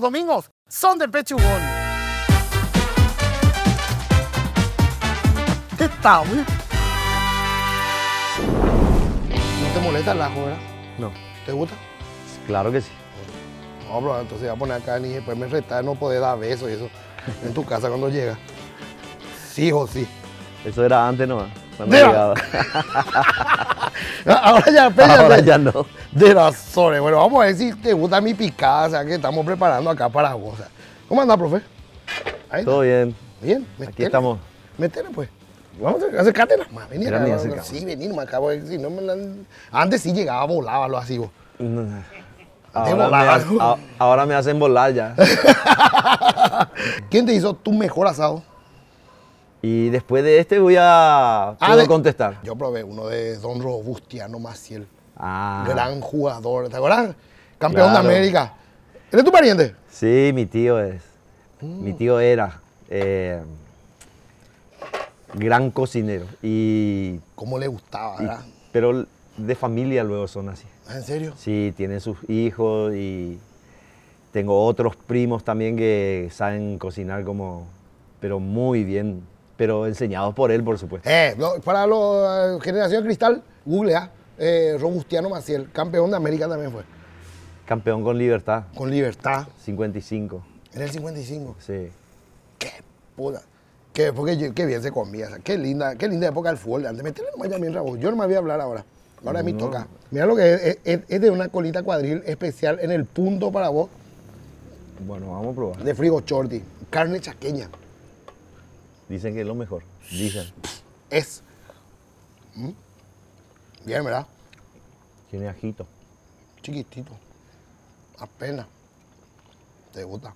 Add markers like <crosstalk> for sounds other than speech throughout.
los domingos son de Pechugón. ¿Qué tal? ¿No te molesta el ajo, verdad? No. ¿Te gusta? Claro que sí. No, pero entonces voy a poner acá ni después me retar no poder dar besos y eso en tu casa cuando llega. Sí o sí. Eso era antes nomás, cuando llegaba. <laughs> Ah, ahora ya, pero <laughs> Ahora ya no. De las Bueno, vamos a ver si te gusta mi picada, o sea, que estamos preparando acá para vos. ¿Cómo anda, profe? Ahí Todo bien. Bien, metele. Aquí estamos. Metele, pues. Vamos a hacer las más. Vení, acá, Sí, vení, me acabo de decir. No me Antes sí llegaba, volaba, lo así vos. Ahora me, ahora me hacen volar ya. <laughs> ¿Quién te hizo tu mejor asado? Y después de este voy a ah, contestar. Yo probé uno de Don Robustiano Maciel. Ah. Gran jugador. ¿Te acuerdas? Campeón de América. ¿Eres tu pariente? Sí, mi tío es. Mi tío era. Eh, gran cocinero. Y. ¿Cómo le gustaba, verdad? Pero de familia luego son así. ¿Ah, ¿En serio? Sí, tienen sus hijos y. Tengo otros primos también que saben cocinar como. Pero muy bien pero enseñados por él, por supuesto. Eh, para la eh, generación cristal, Google eh, Robustiano Maciel, campeón de América también fue. Campeón con libertad. Con libertad. 55. En el 55. Sí. Qué puta. Qué, porque, qué bien se comía. qué linda, qué linda época del fútbol. Antes meterle nomás en rabo Yo no me voy a hablar ahora. Ahora a toca. Mira lo que es, es, de una colita cuadril especial en el punto para vos. Bueno, vamos a probar. De frigo shorty. Carne chaqueña. Dicen que es lo mejor. Dicen. Es. Mm. Bien, ¿verdad? Tiene ajito. Chiquitito. Apenas. Te gusta.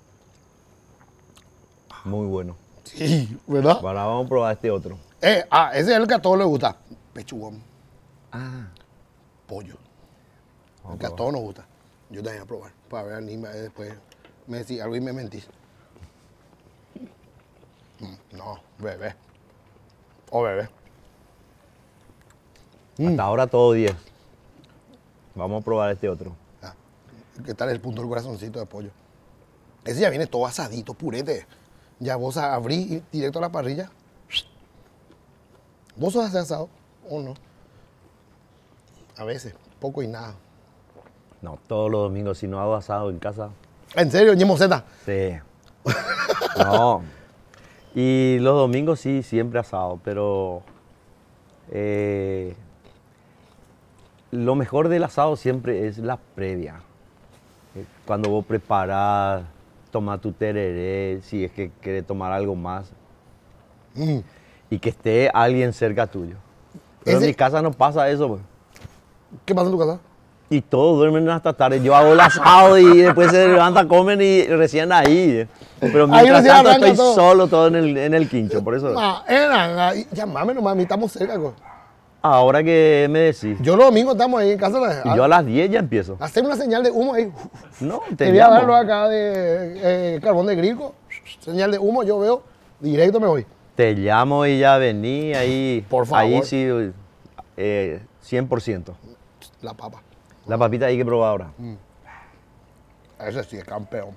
Muy bueno. Sí, ¿verdad? Ahora vamos a probar este otro. Eh, ah, ese es el que a todos les gusta. Pechugón. Ah. Pollo. el que a, todos nos gusta. Yo también voy a probar. Para ver, anima eh, después. Me decís algo y me mentís. Mm, no, bebé. O oh, bebé. Hasta mm. ahora todo 10. Vamos a probar este otro. Ah, ¿Qué tal el punto del corazoncito de pollo? Ese ya viene todo asadito, purete. Ya vos abrís directo a la parrilla. ¿Vos sos asado o no? A veces, poco y nada. No, todos los domingos, si no hago asado en casa. ¿En serio, ni Sí. no. <laughs> Y los domingos sí, siempre asado, pero eh, lo mejor del asado siempre es la previa. Eh, cuando vos preparas, tomas tu tereré, si es que querés tomar algo más. Y que esté alguien cerca tuyo. Pero en mi casa no pasa eso. Pues. ¿Qué pasa en tu casa? y todos duermen hasta tarde. Yo hago las asado y después se levantan, comen y recién ahí. Pero mientras tanto estoy solo todo en el, en quincho, por eso. Ah, era, llamame nomás, estamos cerca. Ahora que me decís. Yo los domingos estamos ahí en casa. Y yo a las 10 ya empiezo. Hacer una señal de humo ahí. No, te, te voy a darlo acá de eh, carbón de grico. Señal de humo, yo veo, directo me voy. Te llamo y ya vení ahí. Por favor. Ahí sí, 100%. Eh, la papa. La papita hay que probar ahora. Mm. Ese sí es campeón.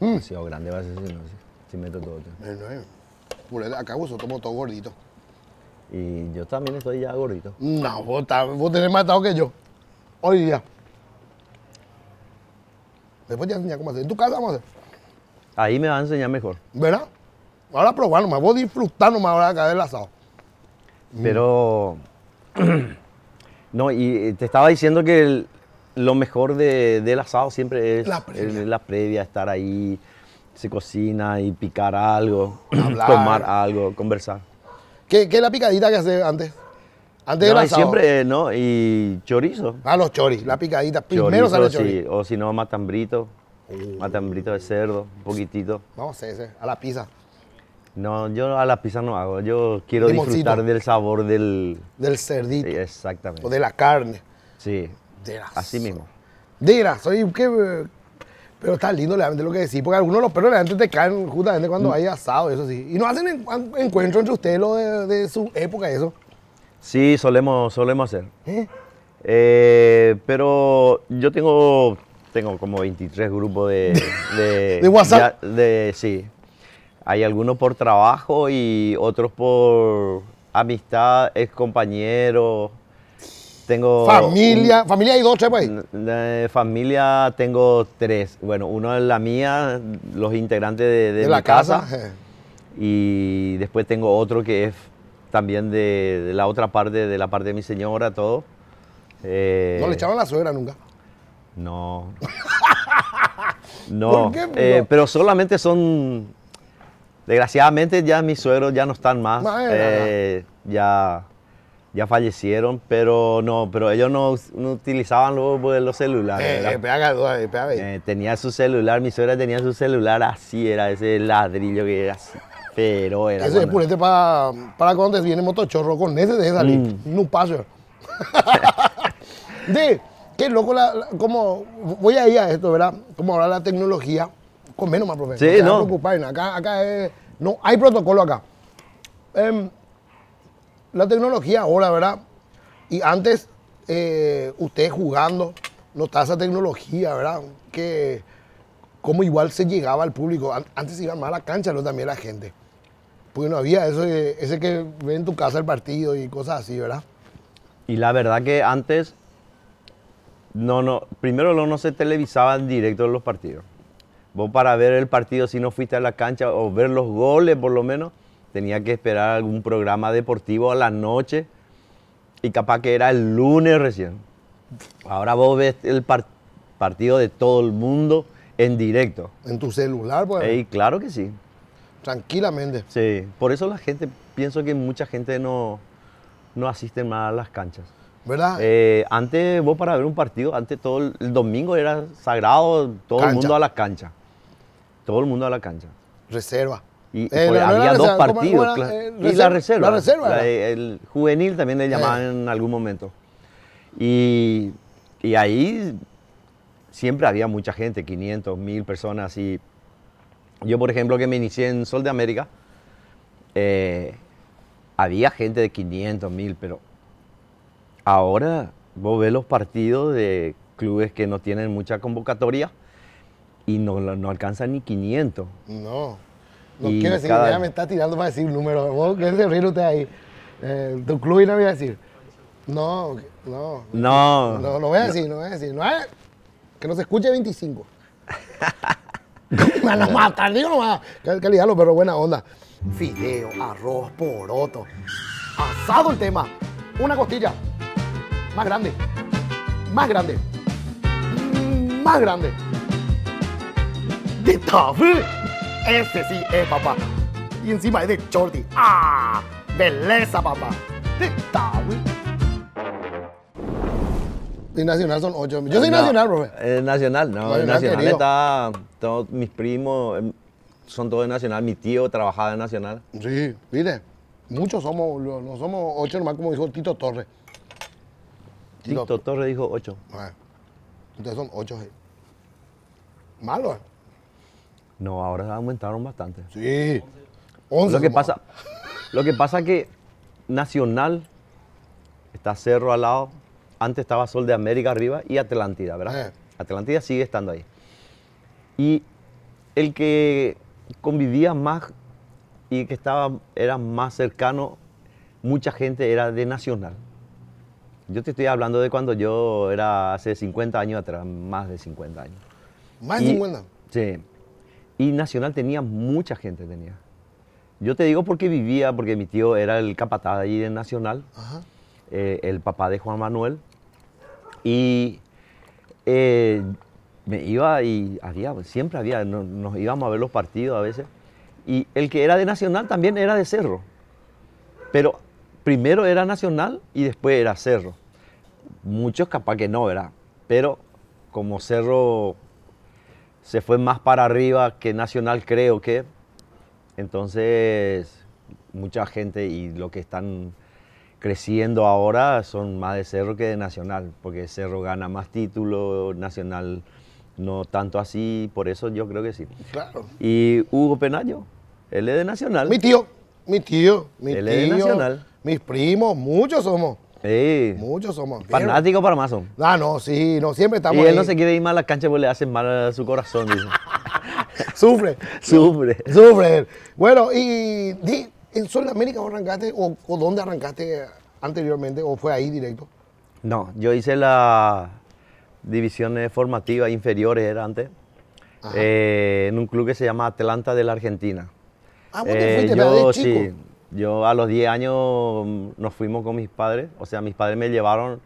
Mm. Mm. si o grande va a ser si no, si, meto todo. Tío. Eh, no, no, Puleta, acá uso, tomo todo gordito. Y yo también estoy ya gordito. No, vos, tenés más atado que yo. Hoy día. Después te enseñar cómo hacer. En tu casa vamos a hacer. Ahí me va a enseñar mejor. ¿Verdad? Ahora probar nomás. Vos disfrutar nomás ahora acá del asado. Pero... <clears throat> No, y eh, te estaba diciendo que lo mejor del asado siempre es la previa. estar ahí, se cocina y picar algo, <clears throat> tomar algo, conversar. ¿Qué, es la picadita que hace antes? Antes del asado. Siempre, ¿no? Y chorizo. a ah, los choris, la picadita. Primero sale chorizo. o si no, matambrito. más uh. Matambrito de cerdo, un poquitito. No sí, a la pizza. No, yo a la pizza no hago. Yo quiero disfrutar del sabor del... Del cerdito. exactamente. O de la carne. Sí. De Así mismo. De soy... que Pero está lindo lo que decís, porque algunos los perros realmente te caen justamente cuando mm. hay asado, eso sí. ¿Y no hacen encuentro entre ustedes lo de, su época eso? Sí, solemos, solemos hacer. ¿Eh? Eh, pero yo tengo, tengo como 23 grupos de... <laughs> ¿De, ¿De WhatsApp? de, sí. Hay algunos por trabajo y otros por amistad, ex compañero Tengo familia, familia hay dos, pues. Eh, familia tengo tres. Bueno, uno es la mía, los integrantes de, de, la casa. Eh. Y después tengo otro que es también de, la otra parte, de la parte de mi señora, todo. Eh, ¿No le echaban la suegra nunca? No. <laughs> no, eh, pero solamente son Desgraciadamente ya mis suegros ya no están más. Eh, ya, ya fallecieron, pero no, pero ellos no, utilizaban los, pues, los celulares. Eh, eh, tenía su celular, mi suegra tenía su celular así, era ese ladrillo que era así. Pero era. Ese es para, para cuando te viene motochorro con ese de salir. Mm. No paso. de, <laughs> qué loco voy a ir a esto, ¿verdad? Como ahora la tecnología con menos más, profesionales no. Acá, no hay protocolo acá. Em, la tecnología ahora, ¿verdad? Y antes, eh, usted jugando, no está esa tecnología, ¿verdad? Que como igual se llegaba al público. Antes iba más a la cancha, no también la gente. Porque no había eso, ese que ve en tu casa el partido y cosas así, ¿verdad? Y la verdad que antes, no, no, primero no, no se televisaban directo los partidos. Vos para ver el partido, si no fuiste a la cancha o ver los goles por lo menos, tenía que esperar algún programa deportivo a la noche y capaz que era el lunes recién. Ahora vos ves el partido de todo el mundo en directo. ¿En tu celular? Pues? claro que sí. Tranquilamente. Sí, por eso la gente, pienso que mucha gente no, no asiste más a las canchas. ¿Verdad? Eh, antes vos para ver un partido, antes todo el, domingo era sagrado, todo el mundo a las canchas todo el mundo a la cancha. Reserva. Y, había dos partidos. y la reserva. La reserva el juvenil también le eh. llamaban en algún momento. Y, ahí siempre había mucha gente, 500, 1000 personas. Y yo, por ejemplo, que me inicié en Sol de América, eh, había gente de 500, 1000, pero ahora vos ves los partidos de clubes que no tienen mucha convocatoria y no, no alcanza ni 500. No. No y quiero decir, que ya me está tirando para decir números. Vos se ríe usted ahí. Eh, tu club y no voy a decir. No, no. No. No, no voy a decir, no, no voy a decir. No, ah, que no se escuche 25. me <laughs> <laughs> a matar, digo nomás. Calidad, los perros, buena onda. Fideo, arroz, poroto. Asado el tema. Una costilla. Más grande. Más grande. Más grande de este Ese sí es, papá. Y encima es de Jordi. ¡Ah! Belleza, papá. Este de Y nacional son ocho. Yo soy nacional, profe. Eh, nacional, no. Nacional, nacional está. Todos mis primos em, son todos de nacional. Mi tío trabajaba de nacional. Sí, mire. Muchos somos, no somos ocho nomás, como dijo Tito Torres. Tito, Tito Torres dijo ocho. Bueno, ah, entonces son ocho. Eh. Malo, ¿eh? No, ahora aumentaron bastante. Sí. 11 lo que pasa, lo que pasa que Nacional está Cerro al lado, antes estaba Sol de América arriba y Atlántida, ¿verdad? Atlantida eh. Atlántida sigue estando ahí. Y el que convivía más y que estaba era más cercano, mucha gente era de Nacional. Yo te estoy hablando de cuando yo era hace 50 años atrás, más de 50 años. ¿Más de 50? Sí. Y Nacional tenía mucha gente, tenía. Yo te digo porque vivía, porque mi tío era el capataz ahí de Nacional, eh, el papá de Juan Manuel. Y eh, me iba y había, siempre había, nos, nos íbamos a ver los partidos a veces. Y el que era de Nacional también era de Cerro. Pero primero era Nacional y después era Cerro. Muchos capaz que no, era Pero como Cerro se fue más para arriba que Nacional, creo que. Entonces, mucha gente y lo que están creciendo ahora son más de Cerro que de Nacional, porque Cerro gana más títulos, Nacional no tanto así, por eso yo creo que sí. Claro. Y Hugo Penayo, él es de Nacional. Mi tío, mi tío, mi él tío. Es de Nacional. Mis primos, muchos somos. Sí. Muchos somos Fanáticos para más Ah, no, sí, no, siempre estamos. Y él no se quiere ir más a las canchas porque le hacen mal a su corazón, <laughs> sufre. sufre. Sufre. Bueno, y en Sudamérica vos arrancaste o, dónde arrancaste anteriormente o fue ahí directo? No, yo hice las divisiones formativas inferiores era antes. Eh, en un club que se llama Atlanta de la Argentina. Ah, vos te eh, fuiste, de chico. Sí, yo a los 10 años mm, nos fuimos con mis padres, o sea, mis padres me llevaron,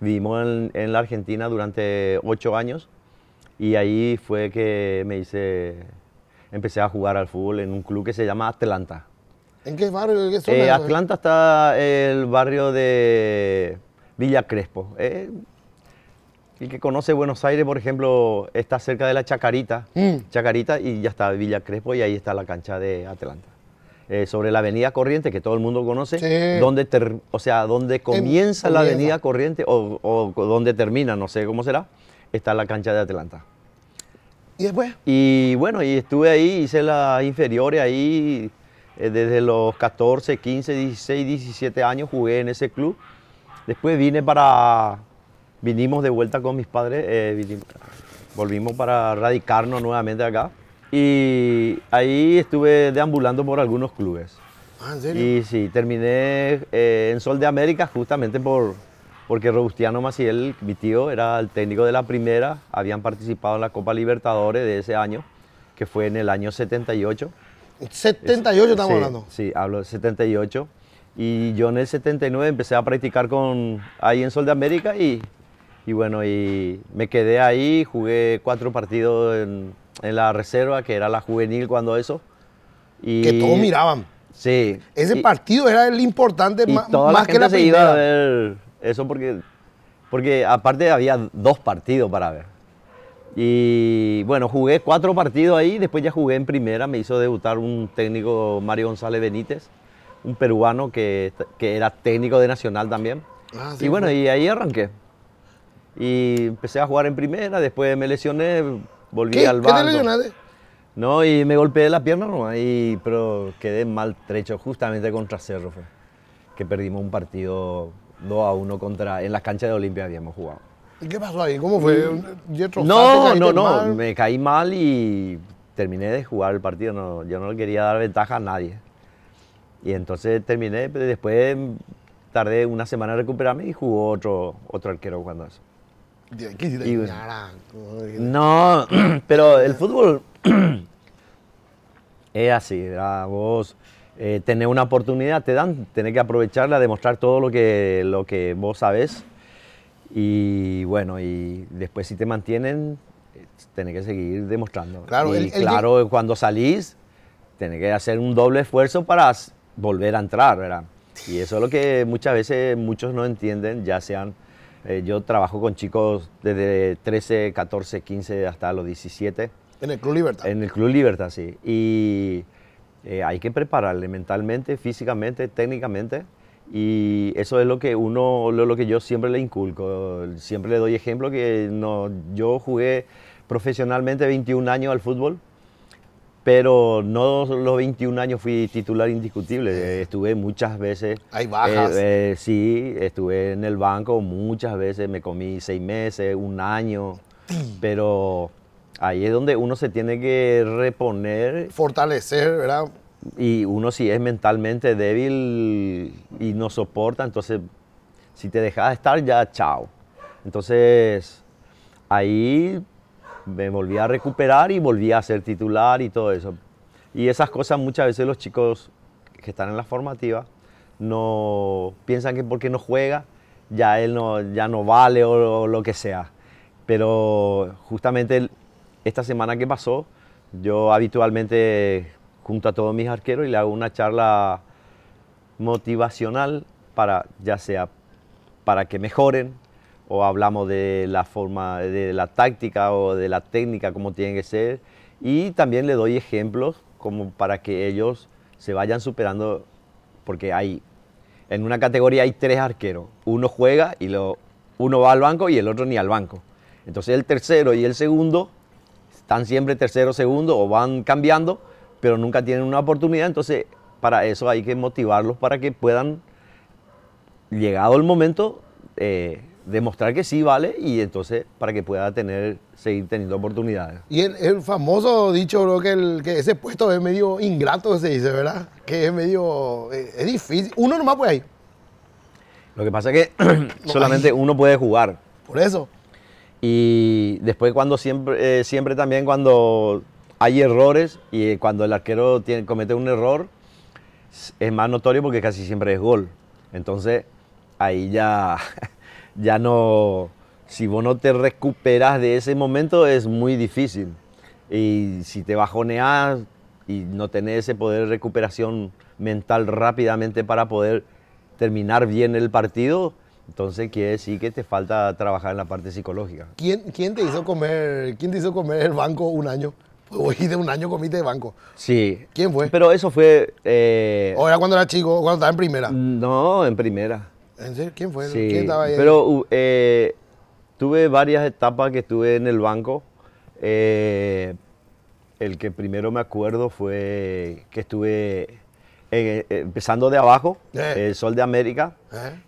vivimos en, la Argentina durante 8 años y ahí fue que me hice, empecé a jugar al fútbol en un club que se llama Atlanta. ¿En qué barrio? ¿En eh, Atlanta está el barrio de Villa Crespo. Eh, el que conoce Buenos Aires, por ejemplo, está cerca de la Chacarita, mm. Chacarita y ya está Villa Crespo y ahí está la cancha de Atlanta. Eh, sobre la Avenida Corriente, que todo el mundo conoce, donde o sea, donde comienza la Avenida Corriente o, donde termina, no sé cómo será, está la cancha de Atlanta. ¿Y después? Y bueno, y estuve ahí, hice la inferior ahí, eh, desde los 14, 15, 16, 17 años jugué en ese club. Después vine para, vinimos de vuelta con mis padres, eh, volvimos para radicarnos nuevamente acá. Y ahí estuve deambulando por algunos clubes. Ah, ¿en serio? Y sí, terminé eh, en Sol de América justamente por, porque Robustiano Maciel, mi tío, era el técnico de la primera, habían participado en la Copa Libertadores de ese año, que fue en el año 78. 78 estamos hablando. Sí, hablo de 78. Y yo en el 79 empecé a practicar con ahí en Sol de América y, y bueno, y me quedé ahí, jugué cuatro partidos en en la reserva, que era la juvenil cuando eso. Y, que todos miraban. Sí. Ese partido era el importante más, la que la se iba a ver eso porque, porque aparte había dos partidos para ver. Y bueno, jugué cuatro partidos ahí, después ya jugué en primera, me hizo debutar un técnico, Mario González Benítez, un peruano que, era técnico de Nacional también. Ah, y bueno, bueno, y ahí arranqué. Y empecé a jugar en primera, después me lesioné, volví al bar. No, y me golpeé la pierna pero quedé maltrecho justamente contra Cerro. que perdimos un partido 2 a 1 contra, en las canchas de Olimpia habíamos jugado. ¿Y qué pasó ahí? ¿Cómo fue? Mm. No, no, no, me caí mal y terminé de jugar el partido. No, yo no le quería dar ventaja a nadie. Y entonces terminé, después tardé una semana en recuperarme y jugó otro, otro arquero cuando eso. Pues, no, <clears throat> pero el fútbol <clears throat> es así. vos eh, tenés una oportunidad, te dan, tenés que aprovecharla, demostrar todo lo que, lo que vos sabes Y bueno, y después si te mantienen, eh, tenés que seguir demostrando. Claro, claro, cuando salís, tenés que hacer un doble esfuerzo para volver a entrar, ¿verdad? Y eso es lo que muchas veces muchos no entienden, ya sean eh, yo trabajo con chicos desde 13, 14, 15 hasta los 17. ¿En el Club Libertad? En el Club Libertad, sí. Y eh, hay que prepararle mentalmente, físicamente, técnicamente. Y eso es lo que uno, lo, que yo siempre le inculco. Siempre le doy ejemplo que no, yo jugué profesionalmente 21 años al fútbol pero no los 21 años fui titular indiscutible. Estuve muchas veces. Hay bajas. Eh, eh, sí, estuve en el banco muchas veces, me comí seis meses, un año, pero ahí es donde uno se tiene que reponer. Fortalecer, ¿verdad? Y uno si es mentalmente débil y no soporta, entonces si te dejas estar ya, chao. Entonces ahí me volví a recuperar y volví a ser titular y todo eso. Y esas cosas muchas veces los chicos que están en la formativa no piensan que porque no juega ya él no, ya no vale o, lo que sea. Pero justamente esta semana que pasó, yo habitualmente junto a todos mis arqueros y le hago una charla motivacional para ya sea para que mejoren, o hablamos de la forma, de la táctica o de la técnica, como tiene que ser. Y también le doy ejemplos como para que ellos se vayan superando, porque hay, en una categoría hay tres arqueros. Uno juega y lo, uno va al banco y el otro ni al banco. Entonces el tercero y el segundo están siempre tercero, segundo o van cambiando, pero nunca tienen una oportunidad. Entonces para eso hay que motivarlos para que puedan, llegado el momento, eh, demostrar que sí vale y entonces para que pueda tener, seguir teniendo oportunidades. Y el, famoso dicho, creo que, el, que ese puesto es medio ingrato, se dice, ¿verdad? Que es medio, eh, es, difícil, uno nomás puede ir. Lo que pasa es que <clears throat> solamente uno puede jugar. Por eso. Y después cuando siempre, eh, siempre también cuando hay errores y cuando el arquero tiene, comete un error, es más notorio porque casi siempre es gol. Entonces ahí ya <laughs> ya no, si vos no te recuperas de ese momento es muy difícil. Y si te bajoneas y no tenés ese poder de recuperación mental rápidamente para poder terminar bien el partido, entonces quiere decir que te falta trabajar en la parte psicológica. ¿Quién, te, hizo comer, quién te hizo comer el banco un año? Hoy de un año comiste de banco. Sí. ¿Quién fue? Pero eso fue... Eh... ¿O era cuando era chico, cuando estaba en primera? No, en primera. ¿Quién fue? ¿Quién estaba ahí? Pero uh, eh, tuve varias etapas que estuve en el banco. Eh, el que primero me acuerdo fue que estuve eh, empezando de abajo, el Sol de América.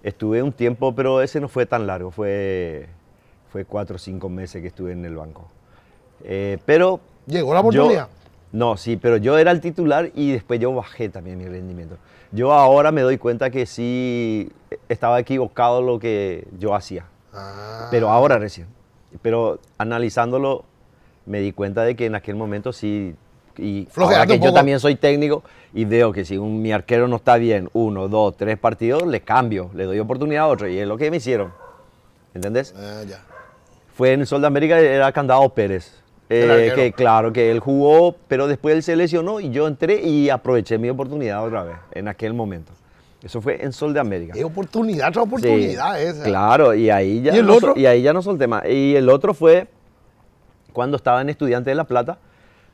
Estuve un tiempo, pero ese no fue tan largo, fue, fue cuatro o cinco meses que estuve en el banco. pero... Llegó la oportunidad. No, sí, pero yo era el titular y después yo bajé también mi rendimiento. Yo ahora me doy cuenta que sí e-, estaba equivocado lo que yo hacía. Ah. Pero ahora recién. Pero analizándolo, me di cuenta de que en aquel momento sí. Y ahora que yo también soy técnico y veo que si un, mi arquero no está bien, uno, dos, tres partidos, le cambio, le doy oportunidad a otro. Y es lo que me hicieron. ¿Entendés? Ah, ya. Fue en el Sol de América, era Candado Pérez eh, que claro, que él jugó, pero después él se lesionó y yo entré y aproveché mi oportunidad otra vez en aquel momento. Eso fue en Sol de América. Es oportunidad otra oportunidad esa. Claro, y ahí ya ¿Y no, otro? Y ahí ya no solté más. Y el otro fue cuando estaba en Estudiante de La Plata.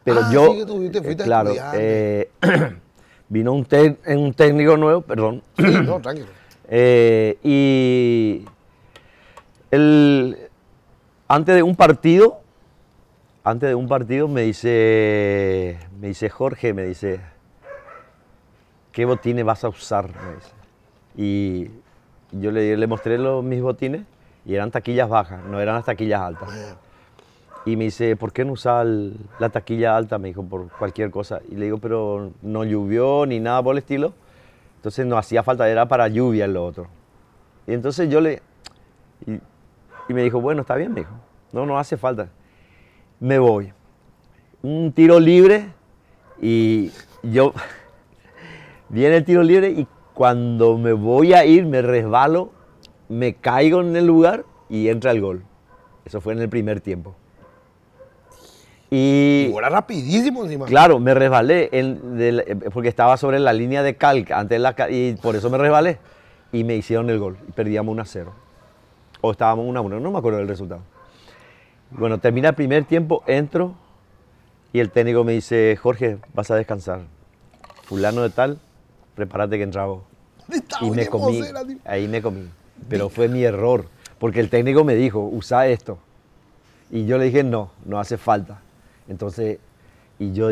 Pero ah, yo. que tú, fuiste eh, claro, eh, <clears throat> vino un, un técnico nuevo, perdón. <clears throat> no, <clears throat> y el, antes de un partido antes de un partido me dice, me dice Jorge, me dice, ¿qué botines vas a usar? Y yo le, le mostré los, mis botines y eran taquillas bajas, no eran las taquillas altas. Y me dice, ¿por qué no usar la taquilla alta? Me dijo, por cualquier cosa. Y le digo, pero no llovió ni nada por el estilo. Entonces no hacía falta, era para lluvia lo otro. Y entonces yo le... Y, y me dijo, bueno, está bien, me dijo. No, no hace falta me voy. Un tiro libre y yo <laughs> viene el tiro libre y cuando me voy a ir me resbalo, me caigo en el lugar y entra el gol. Eso fue en el primer tiempo. Y era rapidísimo encima. Claro, me resbalé eh, porque estaba sobre la línea de calca antes la, y por eso me resbalé y me hicieron el gol. Perdíamos 1 0. O estábamos 1 1, no me acuerdo del resultado. Bueno, termina el primer tiempo, entro y el técnico me dice, Jorge, vas a descansar. Fulano de tal, prepárate que entraba. Y me comí, ahí me comí. Pero fue mi error, porque el técnico me dijo, usa esto. Y yo le dije, no, no hace falta. Entonces y yo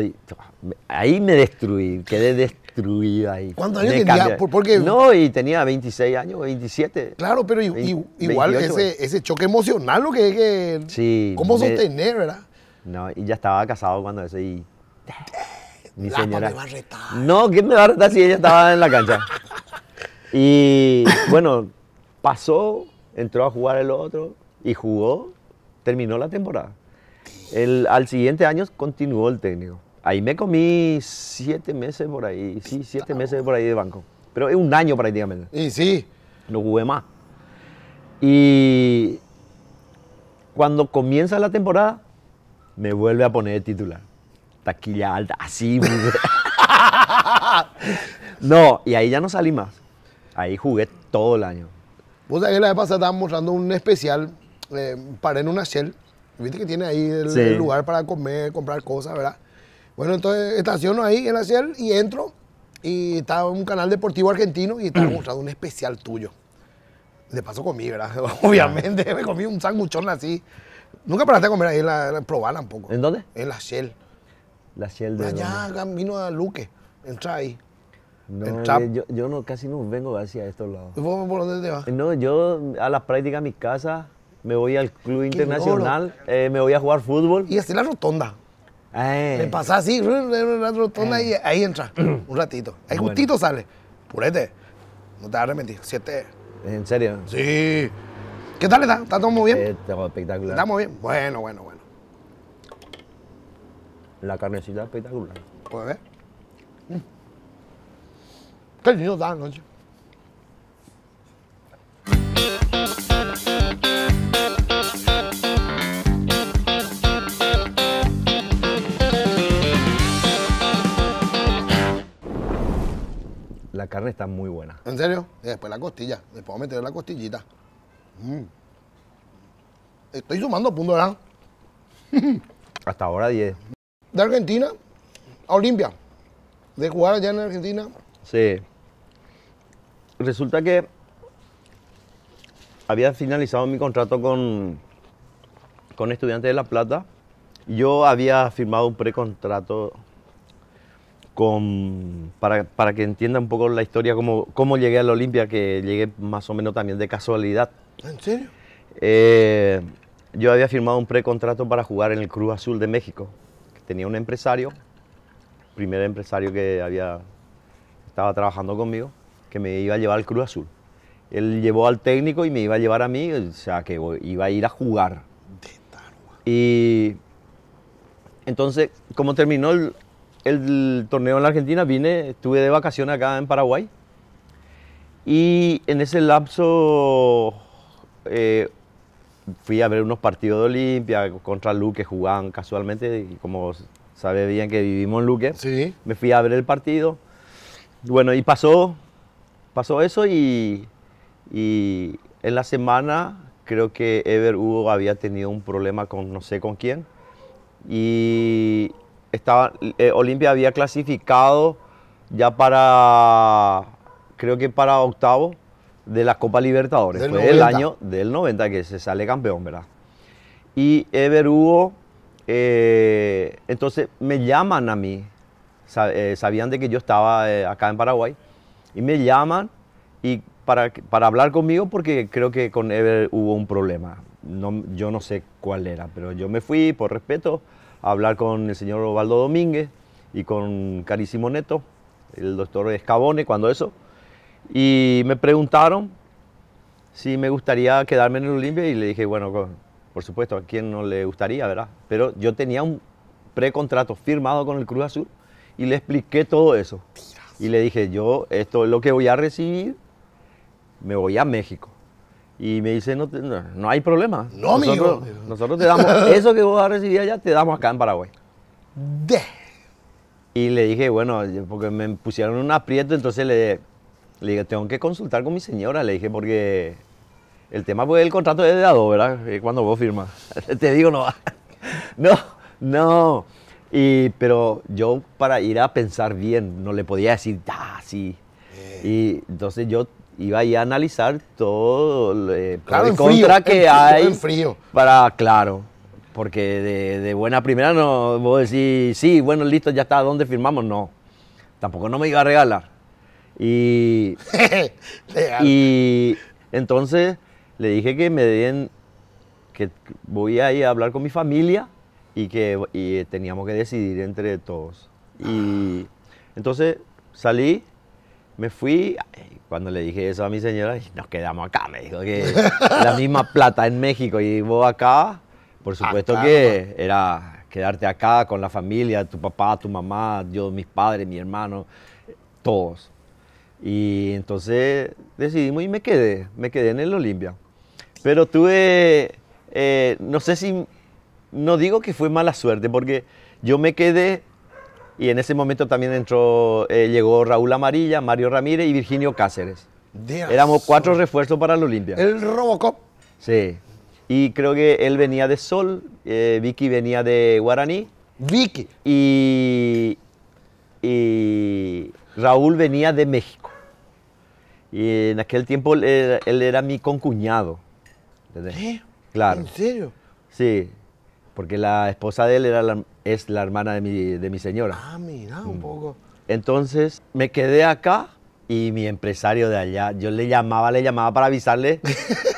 ahí me destruí, quedé destruido ahí. ¿Cuántos años tenía? No, y tenía 26 años, 27. Claro, pero igual ese, choque emocional, lo que que... ¿Cómo sostener, verdad? No, y ya estaba casado cuando ese y... <laughs> Mi Me va a retar. No, ¿quién me va a retar si ella estaba en la cancha? <laughs> Y bueno, pasó, entró a jugar el otro y jugó, terminó la temporada. El, al siguiente año continuó el técnico. Ahí me comí siete meses por ahí, sí, siete meses por ahí de banco. Pero es un año prácticamente. Y sí. No jugué más. Y cuando comienza la temporada, me vuelve a poner titular. Taquilla alta, así. <laughs> no, y ahí ya no salí más. Ahí jugué todo el año. Vos sabés que la vez pasada estábamos mostrando un especial, eh, para en una shell, Viste que tiene ahí el, lugar para comer, comprar cosas, ¿verdad? Bueno, entonces estaciono ahí en la Ciel y entro y está un canal deportivo argentino y estaba <clears throat> mostrando un especial tuyo. De paso comí, ¿verdad? <laughs> Obviamente, me comí un sanguchón así. Nunca paraste a comer ahí, la, la un poco? ¿En dónde? En la Shell. La Shell de Allá, camino a Luque. Entra ahí. No, eh, yo, yo no, casi no vengo hacia estos lados. ¿Vos por dónde te vas? No, yo a las prácticas a mi casa me voy al club internacional, eh, me voy a jugar fútbol. Y así la rotonda. Eh. me pasa así, la rotonda eh. y ahí entra, <clears throat> un ratito. Ahí justito sale. Purete, no te vas a arrepentir, siete. ¿En serio? Sí. ¿Qué tal está? ¿Está todo muy bien? Está espectacular. muy bien. Bueno, bueno, bueno. La carnecita espectacular. Pues ver. Mm. Qué lindo está noche. la carne está muy buena. ¿En serio? después la costilla. Después voy meter la costillita. Mm. Estoy sumando puntos, ¿verdad? <laughs> Hasta ahora 10. De Argentina a Olimpia. De jugar allá en Argentina. Sí. Resulta que había finalizado mi contrato con, con Estudiantes de La Plata. Yo había firmado un precontrato para, que entienda un poco la historia, cómo, cómo llegué a la Olimpia, que llegué más o menos también de casualidad. ¿En serio? Eh, yo había firmado un precontrato para jugar en el Cruz Azul de México. Tenía un empresario, primer empresario que había, estaba trabajando conmigo, que me iba a llevar al Cruz Azul. Él llevó al técnico y me iba a llevar a mí, o sea que iba a ir a jugar. Y entonces, cómo terminó el, el torneo en la Argentina vine, estuve de vacaciones acá en Paraguay y en ese lapso eh, fui a ver unos partidos de Olimpia contra Luque, jugaban casualmente y como sabe bien que vivimos en Luque, sí. me fui a ver el partido. Bueno, y pasó, pasó eso y, y en la semana creo que Ever Hugo había tenido un problema con no sé con quién y estaba, eh, Olimpia había clasificado ya para, creo que para octavo de la Copa Libertadores. fue el año del 90 que se sale campeón, ¿verdad? Y Ever Hugo, eh, entonces me llaman a mí, eh, sabían de que yo estaba acá en Paraguay, y me llaman y para, para hablar conmigo porque creo que con Ever hubo un problema. No, yo no sé cuál era, pero yo me fui por respeto hablar con el señor Ovaldo Domínguez y con Carísimo Neto, el doctor Escabone, cuando eso. Y me preguntaron si me gustaría quedarme en el Olimpia y le dije, bueno, por supuesto, a quién no le gustaría, ¿verdad? Pero yo tenía un precontrato firmado con el Cruz Azul y le expliqué todo eso. Y le dije, yo, esto es lo que voy a recibir, me voy a México. Y me dice, no, no, hay problema. No, nosotros, amigo. Nosotros te damos, <laughs> eso que vos vas a recibir allá, te damos acá en Paraguay. De. Y le dije, bueno, porque me pusieron un aprieto, entonces le, le dije, tengo que consultar con mi señora. Le dije, porque el tema fue pues, el contrato es de dado, ¿verdad? Cuando vos firmas. <laughs> te digo, no. <laughs> no, no. Y, pero yo para ir a pensar bien, no le podía decir, ah, sí. Eh. Y entonces yo iba a, a analizar todo eh, el claro, contra frío, que hay. Para, claro. Porque de, buena primera no vos decís, sí, bueno, listo, ya está, ¿dónde firmamos? No. Tampoco no me iba a regalar. Y, <laughs> y entonces le dije que me den, que voy a ir a hablar con mi familia y que y teníamos que decidir entre todos. Y ah. entonces salí, me fui, cuando le dije eso a mi señora, nos quedamos acá, me dijo que la misma <laughs> plata en México y vos acá, por ah, supuesto que era quedarte acá con la familia, tu papá, tu mamá, yo, mis padres, mi hermano, todos. Y entonces decidimos y me quedé, me quedé en el Olimpia. Pero tuve, eh, no sé si, no digo que fue mala suerte, porque yo me quedé y en ese momento también entró, eh, llegó Raúl Amarilla, Mario Ramírez y Virginio Cáceres. Éramos cuatro refuerzos para la Olimpia. El Robocop. Sí. Y creo que él venía de Sol, eh, Vicky venía de Guaraní. Vicky. Y, y Raúl venía de México. Y en aquel tiempo eh, él, era, mi concuñado. ¿Qué? Claro. ¿En serio? Sí, porque la esposa de él era la, es la hermana de mi, señora. Ah, mira, un mm. poco. Entonces me quedé acá y mi empresario de allá, yo le llamaba, le llamaba para avisarle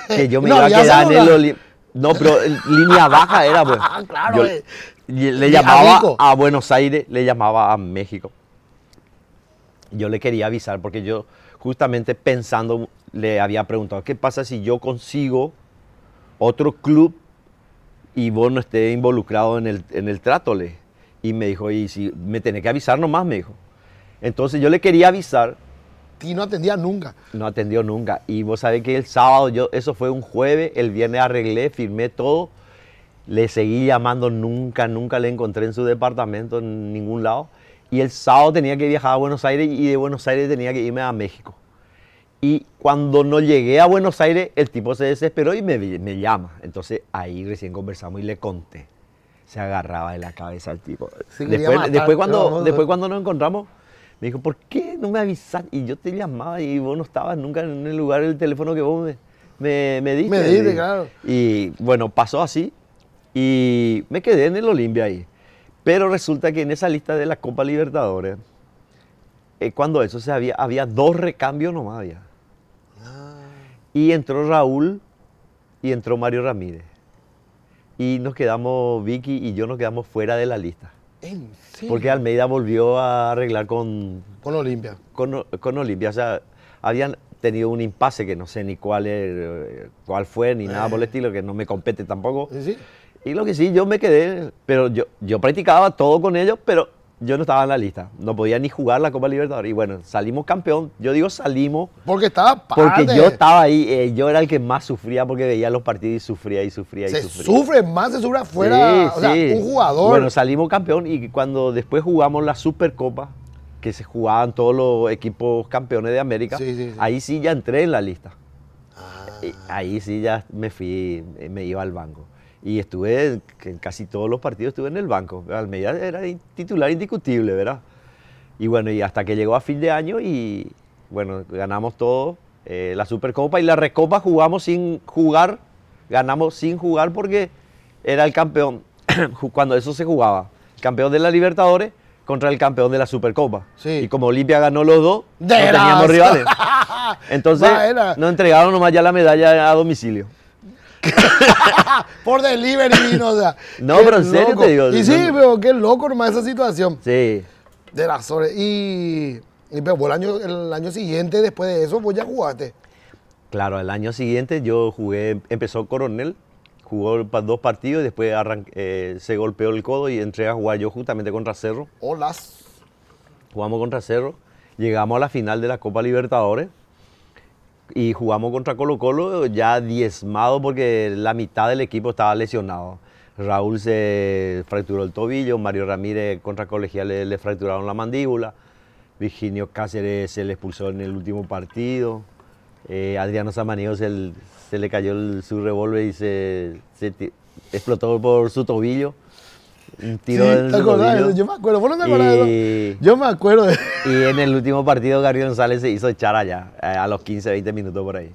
que yo me <laughs> iba a quedar en el No, pero línea baja era, pues. <laughs> Ah, claro. Eh. le llamaba a Buenos Aires, le llamaba a México. Yo le quería avisar porque yo justamente pensando le había preguntado, ¿qué pasa si yo consigo otro club y vos no estés involucrado en el, en el trato, Y me dijo, y si me tenés que avisar nomás, me dijo. Entonces yo le quería avisar. Y no atendía nunca. No atendió nunca. Y vos sabés que el sábado, yo, eso fue un jueves, el viernes arreglé, firmé todo. Le seguí llamando, nunca, nunca le encontré en su departamento, en ningún lado. Y el sábado tenía que viajar a Buenos Aires y de Buenos Aires tenía que irme a México. Y cuando no llegué a Buenos Aires, el tipo se desesperó y me, llama. Entonces ahí recién conversamos y le conté. Se agarraba de la cabeza al tipo. después, cuando, nos encontramos, me dijo, ¿por qué no me avisaste? Y yo te llamaba y vos no estabas nunca en el lugar del teléfono que vos me, me, diste. claro. Y bueno, pasó así y me quedé en el Olimpia ahí. Pero resulta que en esa lista de la Copa Libertadores, eh, cuando eso se había, había dos recambios nomás había. Y entró Raúl y entró Mario Ramírez. Y nos quedamos, Vicky y yo nos quedamos fuera de la lista. Porque Almeida volvió a arreglar con... Con Olimpia. Con, Olimpia, o sea, habían tenido un impasse que no sé ni cuál, cuál fue, ni nada por el eh. estilo, que no me compete tampoco. ¿Sí? Y lo que sí, yo me quedé, pero yo, yo practicaba todo con ellos, pero yo no estaba en la lista. No podía ni jugar la Copa Libertadores. Y bueno, salimos campeón. Yo digo salimos. Porque estaba Porque yo estaba ahí. Eh, yo era el que más sufría porque veía los partidos y sufría y sufría y se sufre más, se sufre afuera. o sea, un jugador. Bueno, salimos campeón y cuando después jugamos la Supercopa, que se jugaban todos los equipos campeones de América, ahí sí ya entré en la lista. Ah. Ahí sí ya me fui, eh, me iba al banco y estuve en casi todos los partidos estuve en el banco. Almeida era titular indiscutible, ¿verdad? Y bueno, y hasta que llegó a fin de año y bueno, ganamos todo, eh, la Supercopa y la Recopa jugamos sin jugar, ganamos sin jugar porque era el campeón, <clears throat> cuando eso se jugaba, campeón de la Libertadores contra el campeón de la Supercopa. Y como Olimpia ganó los dos, teníamos rivales. <laughs> Entonces, nos entregaron nomás ya la medalla a domicilio. <laughs> por delivery, o No, pero en serio te digo. Y sí, pero qué loco nomás esa situación. Sí. De las horas. Y, pero el año, el año siguiente, después de eso, vos ya jugaste. Claro, el año siguiente yo jugué, empezó Coronel, jugó dos partidos y después eh, se golpeó el codo y entré a jugar yo justamente contra Cerro. Hola. Jugamos contra Cerro, llegamos a la final de la Copa Libertadores y jugamos contra Colo Colo ya diezmado porque la mitad del equipo estaba lesionado. Raúl se fracturó el tobillo, Mario Ramírez contra Colegial le fracturaron la mandíbula, Virginio Cáceres se le expulsó en el último partido, eh, Adriano Samaniego se, le cayó su revólver y se explotó por su tobillo. Yo me acuerdo, y, Yo me acuerdo. Y en el último partido Gary González se hizo echar allá, eh, a los 15, 20 minutos por ahí.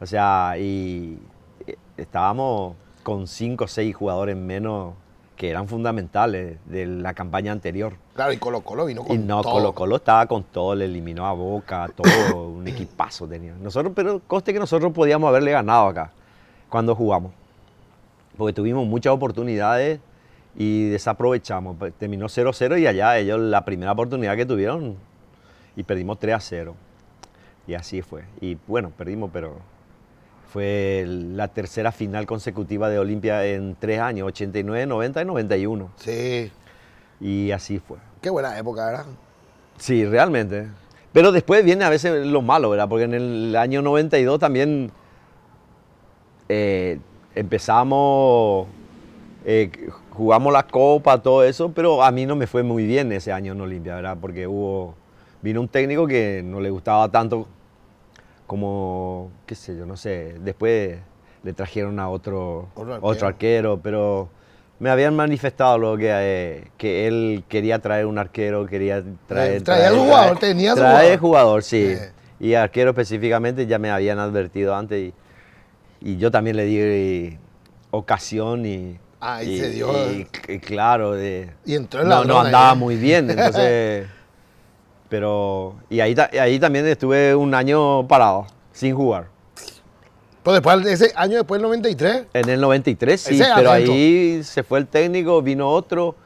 O sea, y estábamos con 5 o 6 jugadores menos que eran fundamentales de la campaña anterior. Claro, y Colo Colo vino con y no, todo. Colo Colo estaba con todo, le eliminó a Boca, todo, <coughs> un equipazo tenía. Nosotros, pero coste que nosotros podíamos haberle ganado acá cuando jugamos, porque tuvimos muchas oportunidades y desaprovechamos. Pues, terminó 0-0 y allá ellos la primera oportunidad que tuvieron y perdimos 3-0. Y así fue. Y bueno, perdimos, pero fue la tercera final consecutiva de Olimpia en tres años, 89, 90 y 91. Sí. Y así fue. Qué buena época, ¿verdad? Sí, realmente. Pero después viene a veces lo malo, ¿verdad? Porque en el año 92 también eh, empezamos eh, jugamos la copa, todo eso, pero a mí no me fue muy bien ese año en Olimpia, ¿verdad? Porque hubo, vino un técnico que no le gustaba tanto como, qué sé yo, no sé, después le trajeron a otro, otro, arquero. pero me habían manifestado lo que, eh, que él quería traer un arquero, quería eh, traer... Traía jugador, tenía traer jugador. sí. Eh. Y arquero específicamente ya me habían advertido antes y yo también le di ocasión y Ahí se dio. Y, claro, de, no, andaba ¿eh? muy bien, entonces. <laughs> pero. Y ahí, ahí también estuve un año parado, sin jugar. Pues después, ese año después del 93. En el 93, sí, pero ahí se fue el técnico, vino otro.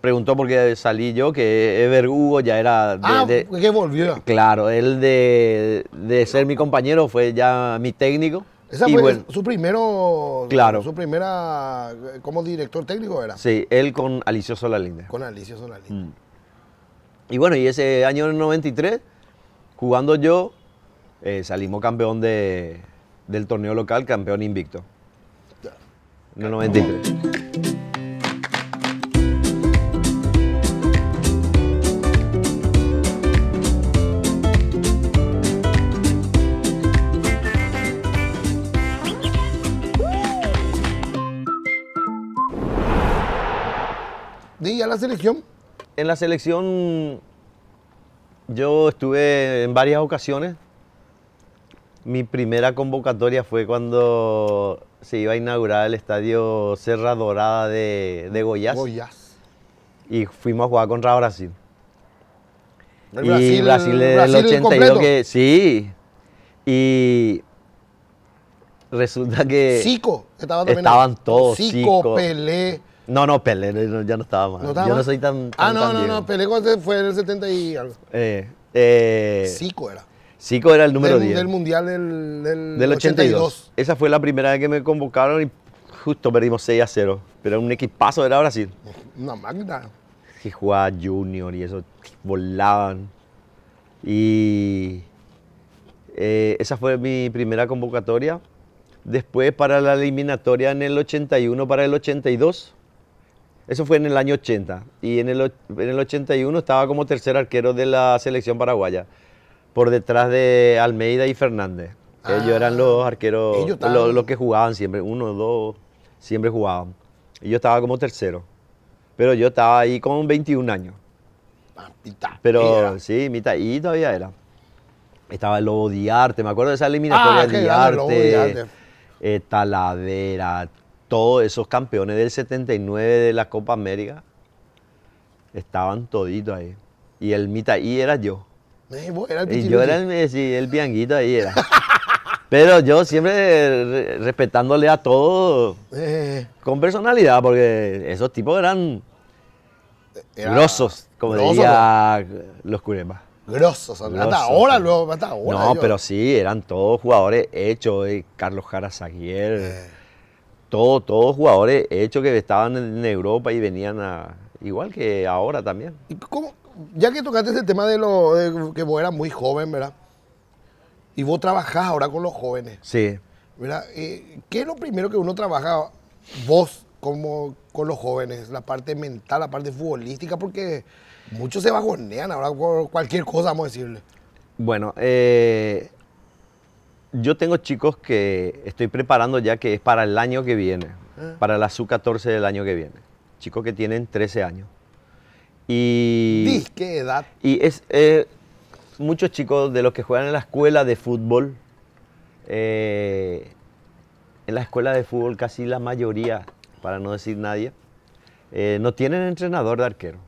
preguntó por qué salí yo, que Ever Hugo ya era... ah, que volvió. Claro, él de, ser mi compañero fue ya mi técnico. Esa fue su primero, claro. su primera eh, como director técnico era. Sí, él con Alicio Solalinde. Con Alicio Solalinde. Mm. Y bueno, y ese año 93, jugando yo, eh, salimos campeón del torneo local, campeón invicto. En el 93. ¿Y a la selección? En la selección yo estuve en varias ocasiones. Mi primera convocatoria fue cuando se iba a inaugurar el estadio Serra Dorada de, de Goiás. Goiás. Y fuimos a jugar contra Brasil. Brasil y Brasil, del 82 que sí. Y resulta que estaba estaban, estaban todos Cico, Pelé, no, no, Pelé ya no estaba mal. Yo no soy tan. ah, no, no, no. fue en el 70 y algo. Eh, eh, Zico era. Sico era el número 10. Del mundial del, 82. Esa fue la primera vez que me convocaron y justo perdimos 6 a 0. Pero un equipazo era Brasil. Una magna. Que jugaba Junior y eso, volaban. Y eh, esa fue mi primera convocatoria. Después para la eliminatoria en el 81 para el 82 eso fue en el año 80. Y en el, 81 estaba como tercer arquero de la selección paraguaya, por detrás de Almeida y Fernández. ellos eran los ah, arqueros, los, que jugaban siempre, uno, dos, siempre jugaban. Y yo estaba como tercero. Pero yo estaba ahí con 21 años. Pero sí, mitad, y todavía era. Estaba el Lobo Diarte, me acuerdo de esa eliminatoria ah, de Diarte. Eh, Taladera todos esos campeones del 79 de la Copa América estaban toditos ahí. Y el mitaí era yo. Eh, y yo era el, eh, el bianguito ahí era. <laughs> Pero yo siempre respetándole a todos eh. con personalidad, porque esos tipos eran grosos, como decía los curemas. Grosos, hasta ahora luego, hasta ahora. No, pero sí, eran todos jugadores hechos, Carlos Jara Zaguier todos, todos jugadores hechos que estaban en Europa y venían a. Igual que ahora también. Ya que tocaste ese tema de, lo, que vos eras muy joven, ¿verdad? Y vos trabajás ahora con los jóvenes. Sí. ¿Verdad? Eh, ¿Qué es lo primero que uno trabaja vos como con los jóvenes? La parte mental, la parte futbolística, porque muchos se bajonean ahora por cualquier cosa, vamos a decirle. Bueno, eh, yo tengo chicos que estoy preparando ya que es para el año que viene, ah. para la SU-14 del año que viene. Chicos que tienen 13 años. Y... qué edad? Y es... Eh, muchos chicos de los que juegan en la escuela de fútbol, eh, en la escuela de fútbol casi la mayoría, para no decir nadie, eh, no tienen entrenador de arquero.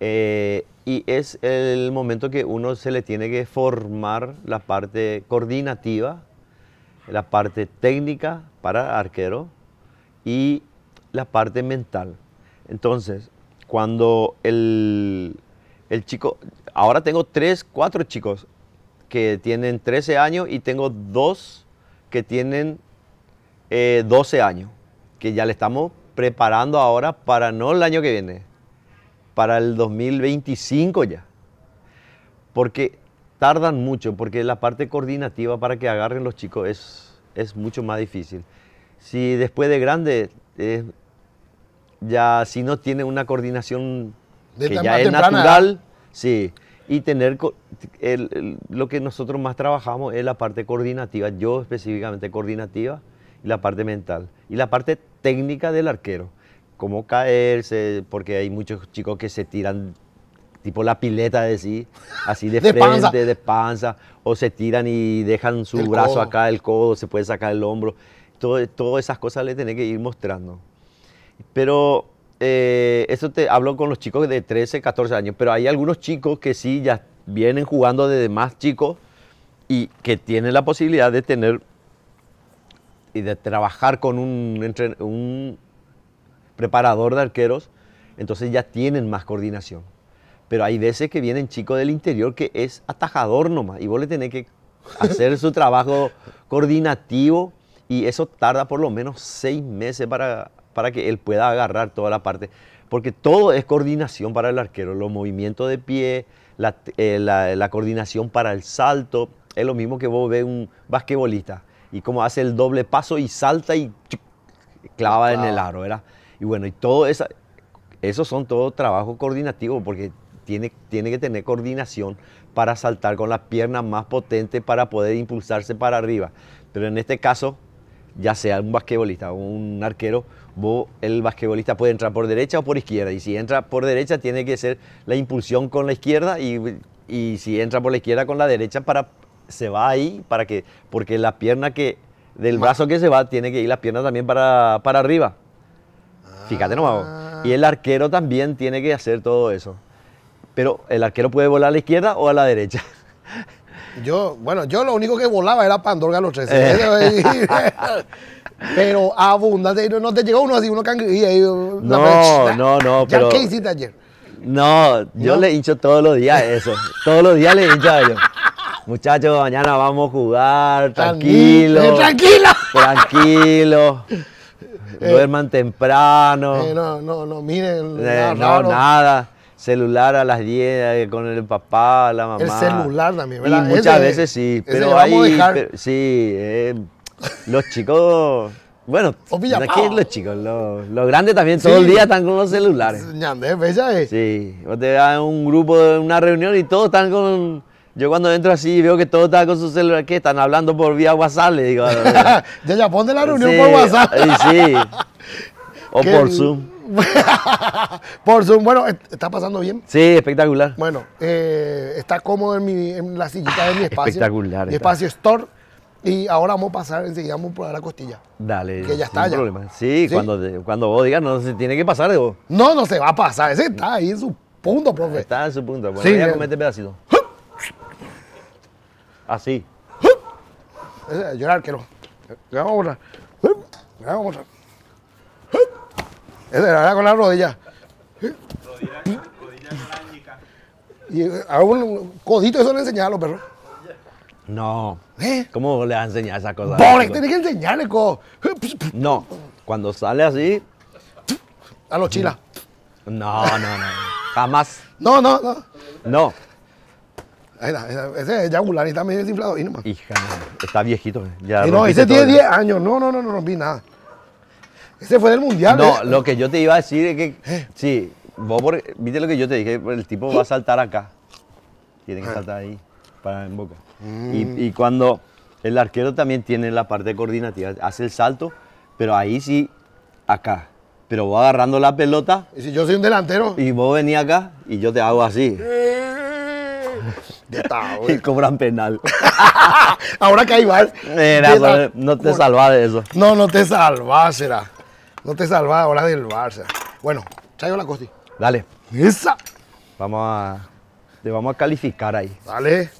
Eh, y es el momento que uno se le tiene que formar la parte coordinativa, la parte técnica para arquero y la parte mental. Entonces, cuando el, chico, ahora tengo tres, cuatro chicos que tienen 13 años y tengo dos que tienen 12 eh, años, que ya le estamos preparando ahora para no el año que viene, para el 2025 ya. Porque tardan mucho, porque la parte coordinativa para que agarren los chicos es, es mucho más difícil. Si después de grande, eh, ya si no tiene una coordinación que ya es natural, sí. Y tener lo que nosotros más trabajamos es la parte coordinativa, yo específicamente coordinativa, y la parte mental y la parte técnica del arquero cómo caerse, porque hay muchos chicos que se tiran tipo la pileta de sí, así de, <laughs> frente, de panza, o se tiran y dejan su brazo acá, el codo, se puede sacar el hombro. Todo, todas esas cosas le tenés que ir mostrando. Pero eh, eso te hablo con los chicos de 13, 14 años, pero hay algunos chicos que sí ya vienen jugando desde más chicos y que tienen la posibilidad de tener y de trabajar con un, un preparador de arqueros, entonces ya tienen más coordinación. Pero hay veces que vienen chicos del interior que es atajador nomás y vos le tenés que <laughs> hacer su trabajo coordinativo y eso tarda por lo menos seis meses para, para que él pueda agarrar toda la parte. Porque todo es coordinación para el arquero, los movimientos de pie, la, eh, coordinación para el salto. Es lo mismo que vos ves un basquetbolista y cómo hace el doble paso y salta y clava en el aro, ¿verdad? Y bueno, y todo esa, esos son todo trabajo coordinativo porque tiene, tiene que tener coordinación para saltar con las piernas más potentes para poder impulsarse para arriba. Pero en este caso, ya sea un basquetbolista o un arquero, el basquetbolista puede entrar por derecha o por izquierda. Y si entra por derecha, tiene que ser la impulsión con la izquierda y, si entra por la izquierda con la derecha, para, se va ahí para que, porque la pierna que, del brazo que se va, tiene que ir la pierna también para arriba. Fíjate nomás. Y el arquero también tiene que hacer todo eso. Pero el arquero puede volar a la izquierda o a la derecha. <laughs> Yo, bueno, yo lo único que volaba era Pandorga a los 13. Eh. <laughs> pero <laughs> abundante. No te llegó uno así, uno cangrejía. No, no, no. pero, qué hiciste ayer? No, yo le hincho todos los días eso. todos los días le hincho a ellos. Muchachos, mañana vamos a jugar, tranquilo. Tranquilo. Tranquilo. tranquilo. Eh, duerman temprano. Eh, no, no, no, miren. Eh, no, nada. Celular a las 10 con el papá, la mamá. El celular también, ¿verdad? muchas veces sí, pero ahí. sí, los chicos. Bueno, aquí <laughs> los chicos, los, grandes también todo el día están con los celulares. ñande, bella Sí, vos te vas un grupo, una reunión y todos están con yo cuando entro así veo que todos está con su celular, que están hablando por vía WhatsApp, le digo. <laughs> ya, ya pon de la reunión por WhatsApp. sí. <laughs> O por Zoom. <laughs> por Zoom. Bueno, ¿está pasando bien? Sí, espectacular. Bueno, eh, está cómodo en, mi, en la sillita de mi espacio. Espectacular. Mi espacio store. Y ahora vamos a pasar, enseguida vamos a probar la costilla. Dale. Que ya está sin ya. Sí, Cuando, cuando vos digas, no se tiene que pasar de vos. No, no se va a pasar. Ese está ahí en su punto, profe. Está en su punto. Bueno, sí, ya eh. comete pedacito. Así. Yo era vamos Le vamos a eh, Le llorar. otra. Ese era con la rodilla. Rodilla, eh, rodilla Y eh, a codito eso le enseñaba a los perros. No. ¿Eh? ¿Cómo le va a enseñar esa cosa? Pobre, tienes que enseñarle, co. Pues, pues. No, cuando sale así. A los chila. No, no, no. Jamás. No, no, no. No, ese es ese angular y está medio desinflado. Y está viejito. Eh. no, ese tiene 10 años. No, no, no, no, no vi nada. Ese fue del mundial. No, lo que yo te iba a decir es que. Eh. Sí, vos, viste lo que yo te dije, el tipo va a saltar acá. Tiene que ah. saltar ahí, para en boca. Mm. Y, cuando el arquero también tiene la parte coordinativa, hace el salto, pero ahí sí, acá. Pero va agarrando la pelota. Y si yo soy un delantero. Y vos venís acá y yo te hago así. Eh. <laughs> Y cobran penal. <laughs> Ahora que hay vas. Mira, no te salvas de eso. No, no te salvas, será. No te salvas ahora del Barça. Bueno, Chayo costi. Dale. Esa. Vamos a. le vamos a calificar ahí. Dale.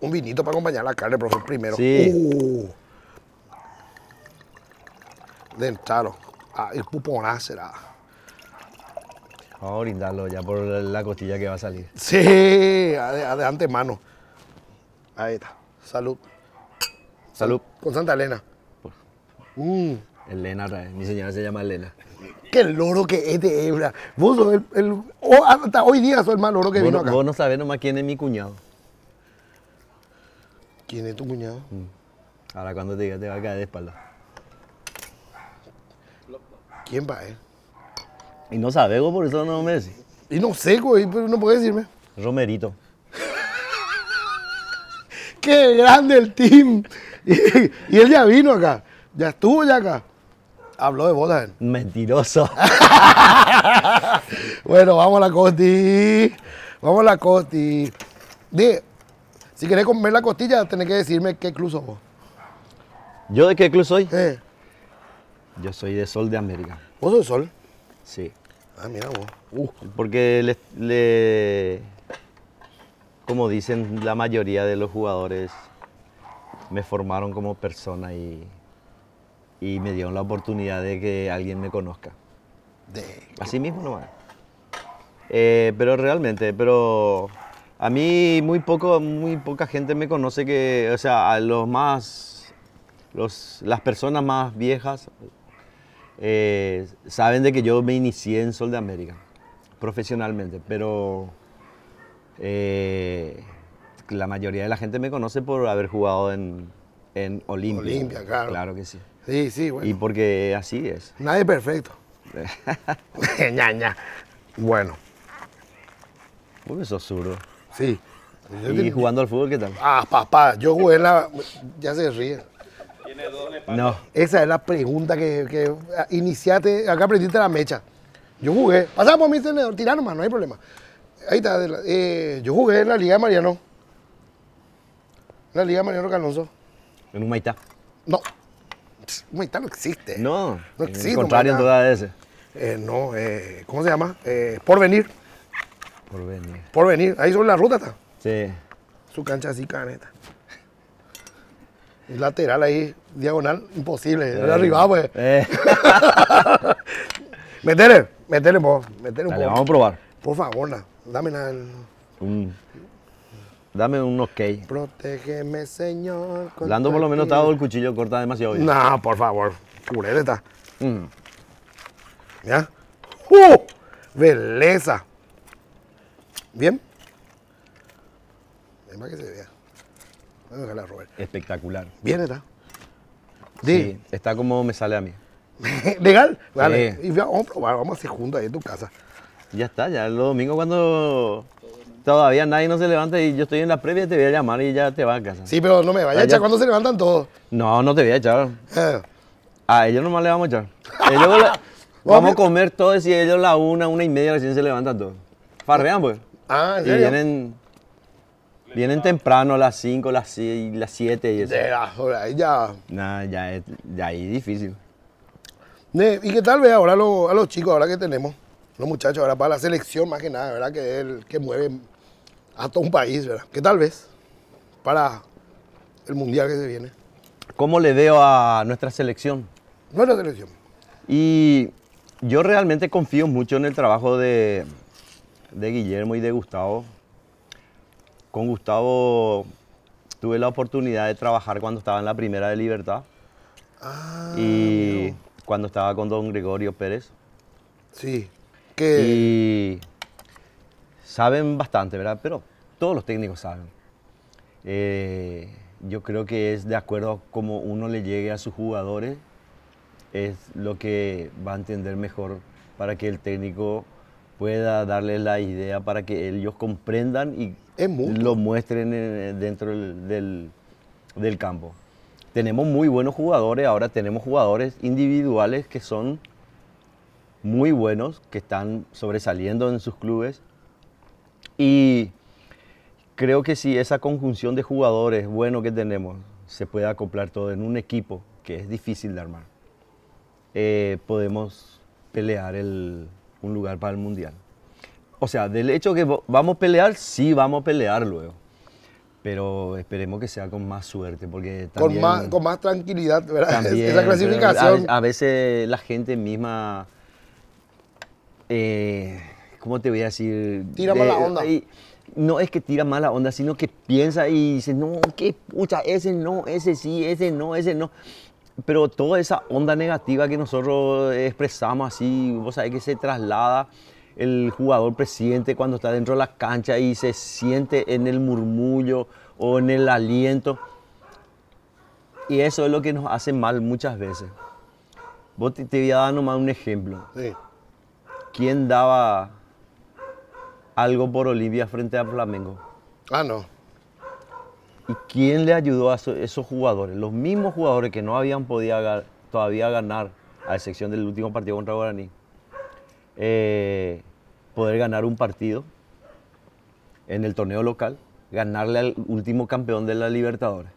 un vinito para acompañar la carne, profesor, primero. Sí. Uh, Ah, el puponá ah, será. Vamos a brindarlo ya por la costilla que va a salir. Sí, de, antemano. Ahí está. Salud. Salud. Con Santa Elena. Mm. Elena mi señora se llama Elena. Qué loro que es de Vos el, hasta hoy día soy el más loro que vino acá. Vos no sabés nomás quién es mi cuñado. ¿Quién es tu cuñado? Mm. Ahora cuando te diga te va a caer de espalda. ¿Quién va, él? Eh? Y no sabe, por eso no me decís. Y no sé, güey, pero no puede decirme. Romerito. <laughs> ¡Qué grande el team! <laughs> Y, él ya vino acá. Ya estuvo ya acá. Habló de él. Eh. Mentiroso. <laughs> bueno, vamos a la Costi. Vamos a la Costi. De, si querés comer la costilla, tenés que decirme qué club sos vos. ¿Yo de qué club soy? Yo soy de Sol de América. ¿Vos sos de Sol? Sí. Ah, mira vos. Porque le, como dicen la mayoría de los jugadores, me formaron como persona y, y me dieron la oportunidad de que alguien me conozca. De... Así mismo nomás. Eh, pero realmente, pero a mí muy, poco, muy poca gente me conoce que, o sea, los más, las personas más viejas eh, saben de que yo me inicié en Sol de América, profesionalmente, pero eh, la mayoría de la gente me conoce por haber jugado en, Olimpia. Olimpia, claro. Claro que sí. Sí, sí, bueno. Y porque así es. Nadie perfecto. <laughs> <laughs> Bueno. Vos sos Sí. ¿Y jugando al fútbol qué tal? Ah, papá, yo jugué en la... Ya se ríe. ¿Tiene No. Esa es la pregunta que, que ah, iniciaste, acá aprendiste la mecha. Yo jugué, pasaba por mi tenedor, tirar nomás, no hay problema. Ahí está, eh, yo jugué en la Liga de Mariano. En la Liga de Mariano Calonso. ¿En un Maitá? No. Un Maitá no existe. No, no existe. En contrario, en toda esas. Eh, no, eh, ¿cómo se llama? Eh, venir por venir. Por venir. Ahí son la ruta está. Sí. Su cancha así, caneta. lateral ahí, diagonal, imposible. Era arriba, pues. Eh. <laughs> metele, metele, po. un poco. Vamos a probar. Por favor, na. dame unos Dame un ok. Protégeme, Señor. Lando, por lo menos estaba el cuchillo corta demasiado bien. No, por favor. Curete está. ¿Ya? ¡Uh! ¡Beleza! ¿Bien? Es más que se vea. Espectacular. ¿Bien está? Sí, está como me sale a mí. <laughs> ¿Legal? Vale. vamos a probar, vamos a hacer juntos ahí en tu casa. Ya está, ya los domingo cuando todavía nadie no se levanta y yo estoy en la previa, te voy a llamar y ya te vas a casa. Sí, pero no me vayas a ah, echar cuando se levantan todos. No, no te voy a echar. Eh. A ellos nomás le vamos a echar. Ellos <laughs> vamos a comer todos y ellos la una, una y media recién se levantan todos. Farrean, pues. Ah, y vienen Vienen temprano a las 5, las 6, las 7 y eso. ya. ya es, ya difícil. Y que tal vez ahora a los chicos, ahora que tenemos, los muchachos, ahora para la selección más que nada, ¿verdad? Que es el que mueve a todo un país, ¿verdad? Que tal vez para el mundial que se viene. ¿Cómo le veo a nuestra selección? Nuestra selección. Y yo realmente confío mucho en el trabajo de, de Guillermo y de Gustavo. Con Gustavo tuve la oportunidad de trabajar cuando estaba en la Primera de Libertad. Ah, y cuando estaba con don Gregorio Pérez. Sí. que... saben bastante, ¿verdad? Pero todos los técnicos saben. Eh, yo creo que es de acuerdo a cómo uno le llegue a sus jugadores, es lo que va a entender mejor para que el técnico pueda darles la idea para que ellos comprendan y lo muestren eh, dentro del, campo. Tenemos muy buenos jugadores, ahora tenemos jugadores individuales que son muy buenos, que están sobresaliendo en sus clubes y creo que si esa conjunción de jugadores bueno que tenemos se puede acoplar todo en un equipo que es difícil de armar, eh, podemos pelear el, un lugar para el mundial. O sea, del hecho que vamos a pelear, sí vamos a pelear luego. Pero esperemos que sea con más suerte, porque también, Con más, con más tranquilidad, ¿verdad? <laughs> Esa clasificación... A, veces la gente misma... Eh, ¿Cómo te voy a decir? Tira mala onda. no es que tira mala onda, sino que piensa y dice, no, qué pucha, ese no, ese sí, ese no, ese no pero toda esa onda negativa que nosotros expresamos así, vos sabés que se traslada el jugador presidente cuando está dentro de la cancha y se siente en el murmullo o en el aliento. Y eso es lo que nos hace mal muchas veces. Vos te, voy a dar nomás un ejemplo. Sí. ¿Quién daba algo por Olivia frente a Flamengo? Ah, no. ¿Y quién le ayudó a esos jugadores? Los mismos jugadores que no habían podido todavía ganar, a excepción del último partido contra Guaraní, eh, poder ganar un partido en el torneo local, ganarle al último campeón de la Libertadores.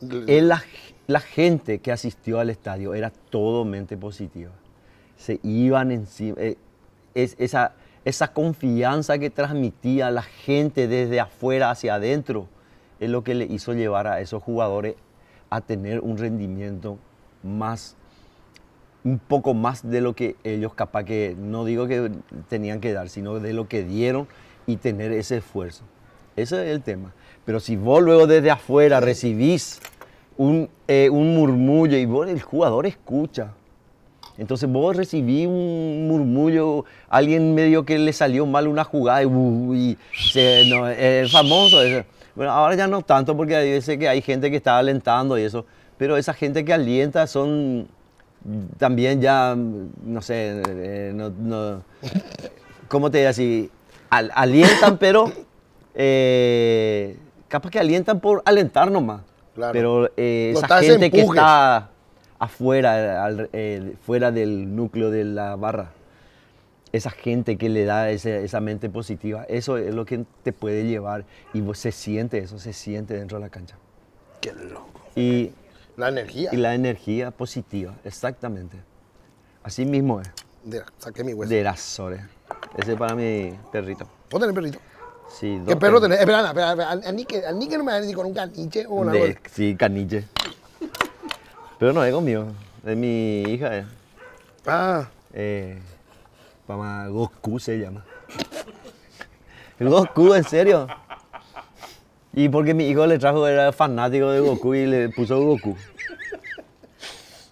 La, gente que asistió al estadio era todo mente positiva. Se iban encima. Eh, esa, esa confianza que transmitía la gente desde afuera hacia adentro es lo que le hizo llevar a esos jugadores a tener un rendimiento más un poco más de lo que ellos capaz que no digo que tenían que dar, sino de lo que dieron y tener ese esfuerzo. Ese es el tema. Pero si vos luego desde afuera recibís un, eh, murmullo y vos, el jugador escucha. Entonces vos recibí un murmullo, alguien medio que le salió mal una jugada y, uh, se, es famoso. Bueno, ahora ya no tanto porque que hay gente que está alentando y eso, pero esa gente que alienta son también ya, no sé, eh, no, ¿cómo te así? alientan, pero eh, capaz que alientan por alentar nomás. Pero eh, esa gente que está afuera, eh, fuera del núcleo de la barra esa gente que le da esa mente positiva, eso es lo que te puede llevar y se siente eso, se siente dentro de la cancha. Qué loco. Y la energía. Y la energía positiva, exactamente. Así mismo es. De, saqué mi hueso. De las sores. Ese es para mi perrito. ¿Vos tenés perrito? Sí, dos. ¿Qué perro tenés? Espera, espera, espera. Al, que no me va a decir con un caniche o una Sí, caniche. Pero no es conmigo. Es mi hija. Eh. Ah. Eh, Pama, Goku se llama. Goku, en serio. Y porque mi hijo le trajo, era fanático de Goku y le puso Goku.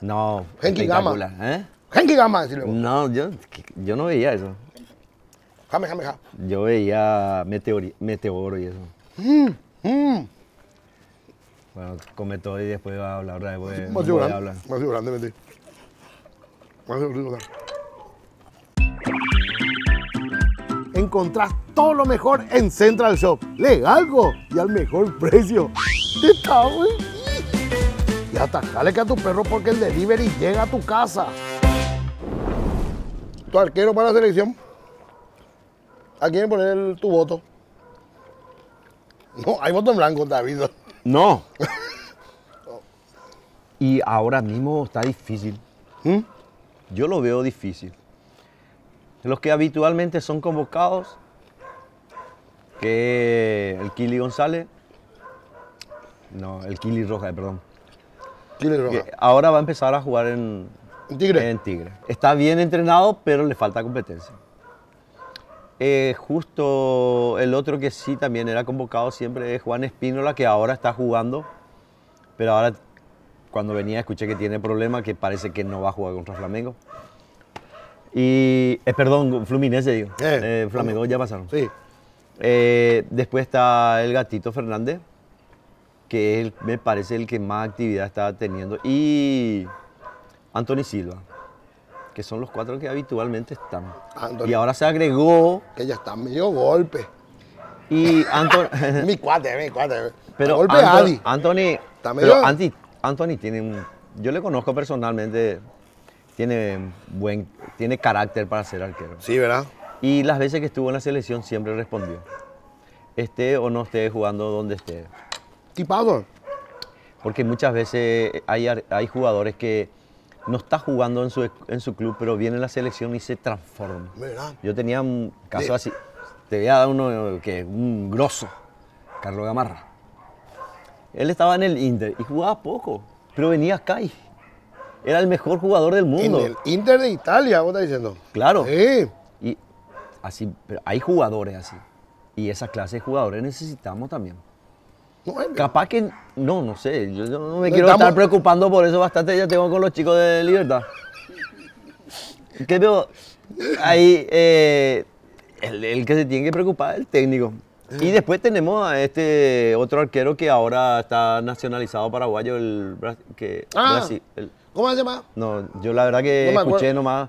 No. Genki Gama. ¿Eh? Genki Gama, decirle. No, yo, yo no veía eso. Jame, jame, jame. Yo veía meteoro y eso. Mm, mm. Bueno, come todo y después va a hablar. Después, más grande, hablar. Más grande, Más grande, encontrás todo lo mejor en Central Shop. Legalgo y al mejor precio. Está Y atajale que a tu perro porque el delivery llega a tu casa. Tu arquero para la selección. ¿A quién poner tu voto? No, hay voto en blanco, David. No. <laughs> y ahora mismo está difícil. ¿Mm? Yo lo veo difícil los que habitualmente son convocados, que el Kili González, no, el Kili Roja, eh, perdón. Kili Roja. ahora va a empezar a jugar en, Tigre. Está bien entrenado, pero le falta competencia. Eh, justo el otro que sí también era convocado siempre es Juan Espínola, que ahora está jugando, pero ahora cuando venía escuché que tiene problema, que parece que no va a jugar contra Flamengo. Y, eh, perdón, Fluminense digo. Eh, eh, Flamengo ya pasaron. Sí. después está el gatito Fernández, que es me parece el que más actividad está teniendo. Y Anthony Silva, que son los cuatro que habitualmente están. y ahora se agregó... Que ya está medio golpe. Y Anthony... <laughs> mi cuate, mi cuate. Pero golpe Anthony, Anthony, pero Anthony tiene un... Yo le conozco personalmente tiene, buen, tiene carácter para ser arquero. Sí, ¿verdad? Y las veces que estuvo en la selección siempre respondió. Esté o no esté jugando donde esté. Tipado. Porque muchas veces hay, jugadores que no está jugando en su, club, pero viene la selección y se transforma. Yo tenía un caso así. Te voy a uno que es un grosso, Carlos Gamarra. Él estaba en el Inter y jugaba poco, pero venía acá y era el mejor jugador del mundo. En el Inter de Italia, vos estás diciendo. Claro. Sí. Y así, pero hay jugadores así. Y esa clase de jugadores necesitamos también. Eh, Capaz que, no, no sé, yo, no me quiero estar preocupando por eso bastante, ya tengo con los chicos de Libertad. ¿Qué veo? Ahí, el, que se tiene que preocupar es el técnico. Y eh. después tenemos a este otro arquero que ahora está nacionalizado paraguayo, el, que, ah. Brasil, ¿Cómo se llama? No, yo la verdad que escuché nomás.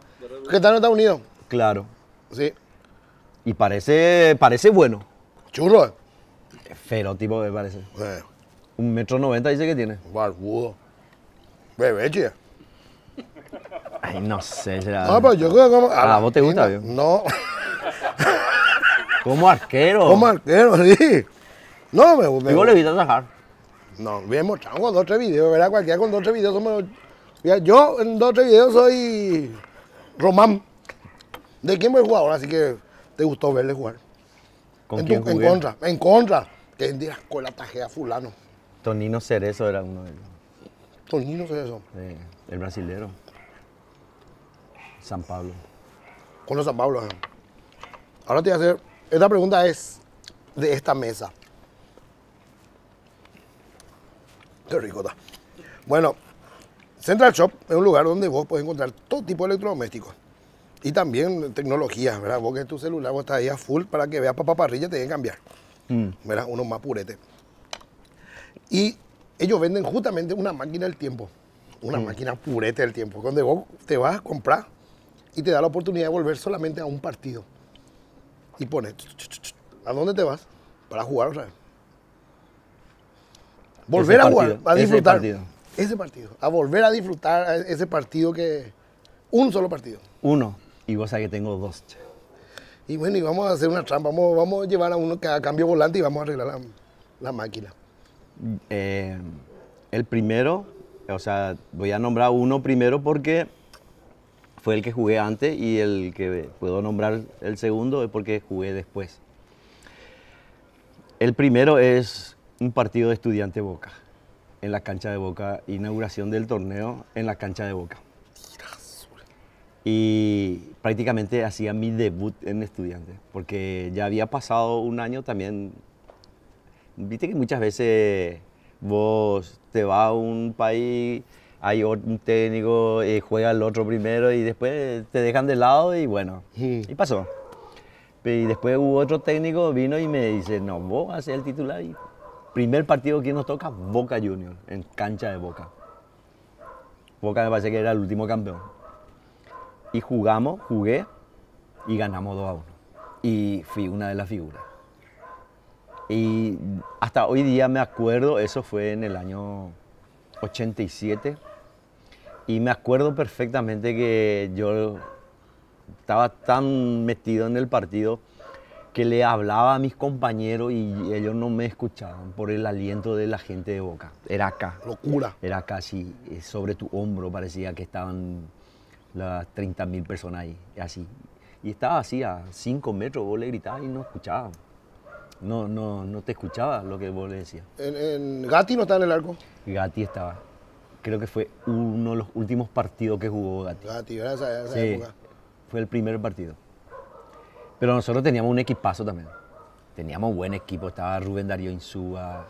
¿Qué tal en Estados Unidos? Claro. Sí. Y parece, parece bueno. Churro. eh. tipo, me parece. Un metro noventa dice que tiene. Barbudo. chía? Ay, no sé, será. No, ah, pero yo creo que como. ¿A, ah, vos te gusta, tío? No. <laughs> Como arquero. Como arquero, sí. No, me gusta. Digo, le a trabajar. No, vemos chango, dos, o tres videos, ¿verdad? Cualquiera con dos, tres videos somos yo en dos o tres videos soy Román. De quién voy jugador, así que te gustó verle jugar. ¿Con en, quién en contra, en contra. Que en la escuela tajea fulano. Tonino Cerezo era uno de ellos. Tonino Cerezo. Eh, el brasilero. San Pablo. Con los San Pablo. Ahora te voy a hacer. Esta pregunta es de esta mesa. Qué rico está. Bueno, Central Shop es un lugar donde vos podés encontrar todo tipo de electrodomésticos y también tecnología, ¿verdad? Vos que tu celular vos estás ahí a full para que veas parrilla, te deben cambiar, mm. ¿verdad? Uno más purete. Y ellos venden justamente una máquina del tiempo, una mm. máquina purete del tiempo, donde vos te vas a comprar y te da la oportunidad de volver solamente a un partido. Y pones... ¿a dónde te vas? Para jugar otra sea, Volver a jugar, a disfrutar ese partido, a volver a disfrutar e-, ese partido que... Un solo partido. Uno. Y vos sabés que tengo dos. Y bueno, y vamos a hacer una trampa, vamos, a llevar a uno que a cambio volante y vamos a arreglar la, máquina. Eh, el primero, o sea, voy a nombrar uno primero porque fue el que jugué antes y el que puedo nombrar el segundo es porque jugué después. El primero es un partido de estudiante Boca en la cancha de Boca, inauguración del torneo en la cancha de Boca. Y prácticamente hacía mi debut en estudiante, porque ya había pasado un año también. Viste que muchas veces vos te vas a un país, hay un técnico, y eh, juega el otro primero y después te dejan de lado y bueno, y pasó. Y después hubo otro técnico, vino y me dice, no, vos haces el titular Primer partido que nos toca, Boca Junior, en cancha de Boca. Boca me parece que era el último campeón. Y jugamos, jugué y ganamos 2 a 1. Y fui una de las figuras. Y hasta hoy día me acuerdo, eso fue en el año 87. Y me acuerdo perfectamente que yo estaba tan metido en el partido que le hablaba a mis compañeros y ellos no me escuchaban por el aliento de la gente de Boca. Era acá. Locura. Era casi eh, Sobre tu hombro parecía que estaban las 30.000 personas ahí, así. Y estaba así a 5 metros, vos le gritabas y no escuchaba. No, no, no te escuchaba lo que vos le decías. ¿En, en... Gatti no estaba en el arco? Gatti estaba. Creo que fue uno de los últimos partidos que jugó Gatti. Gatti, era esa, sí, Fue el primer partido. Pero nosotros teníamos un equipazo también. Teníamos buen equipo. Estaba Rubén Darío Insúa.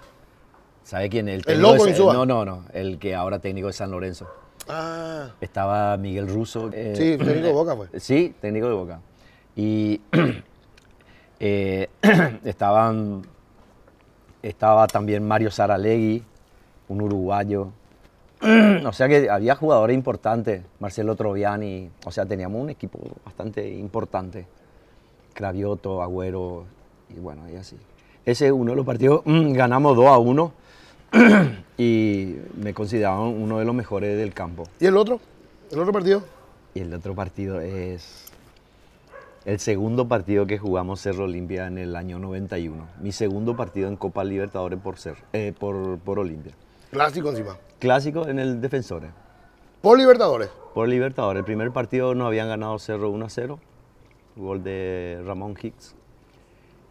¿Sabe quién? El, el loco Insúa. No, no, no. El que ahora técnico de San Lorenzo. Ah. Estaba Miguel Russo. Eh, sí, técnico de Boca pues. <clears throat> Sí, técnico de Boca. Y <clears throat> eh, <clears throat> estaban, estaba también Mario Saralegui, un uruguayo. o sea que había jugadores importantes, Marcelo Troviani, o sea, teníamos un equipo bastante importante. Cravioto, Agüero, y bueno, y así. Ese es uno de los partidos, mm, ganamos 2 a 1 <clears throat> y me consideraban uno de los mejores del campo. ¿Y el otro? ¿El otro partido? Y el otro partido es el segundo partido que jugamos Cerro Olimpia en el año 91. Mi segundo partido en Copa Libertadores por, eh, por, por Olimpia. Clásico encima. Clásico en el Defensores. ¿Por Libertadores? Por Libertadores. El primer partido no habían ganado Cerro 1 a 0 gol de Ramón Hicks.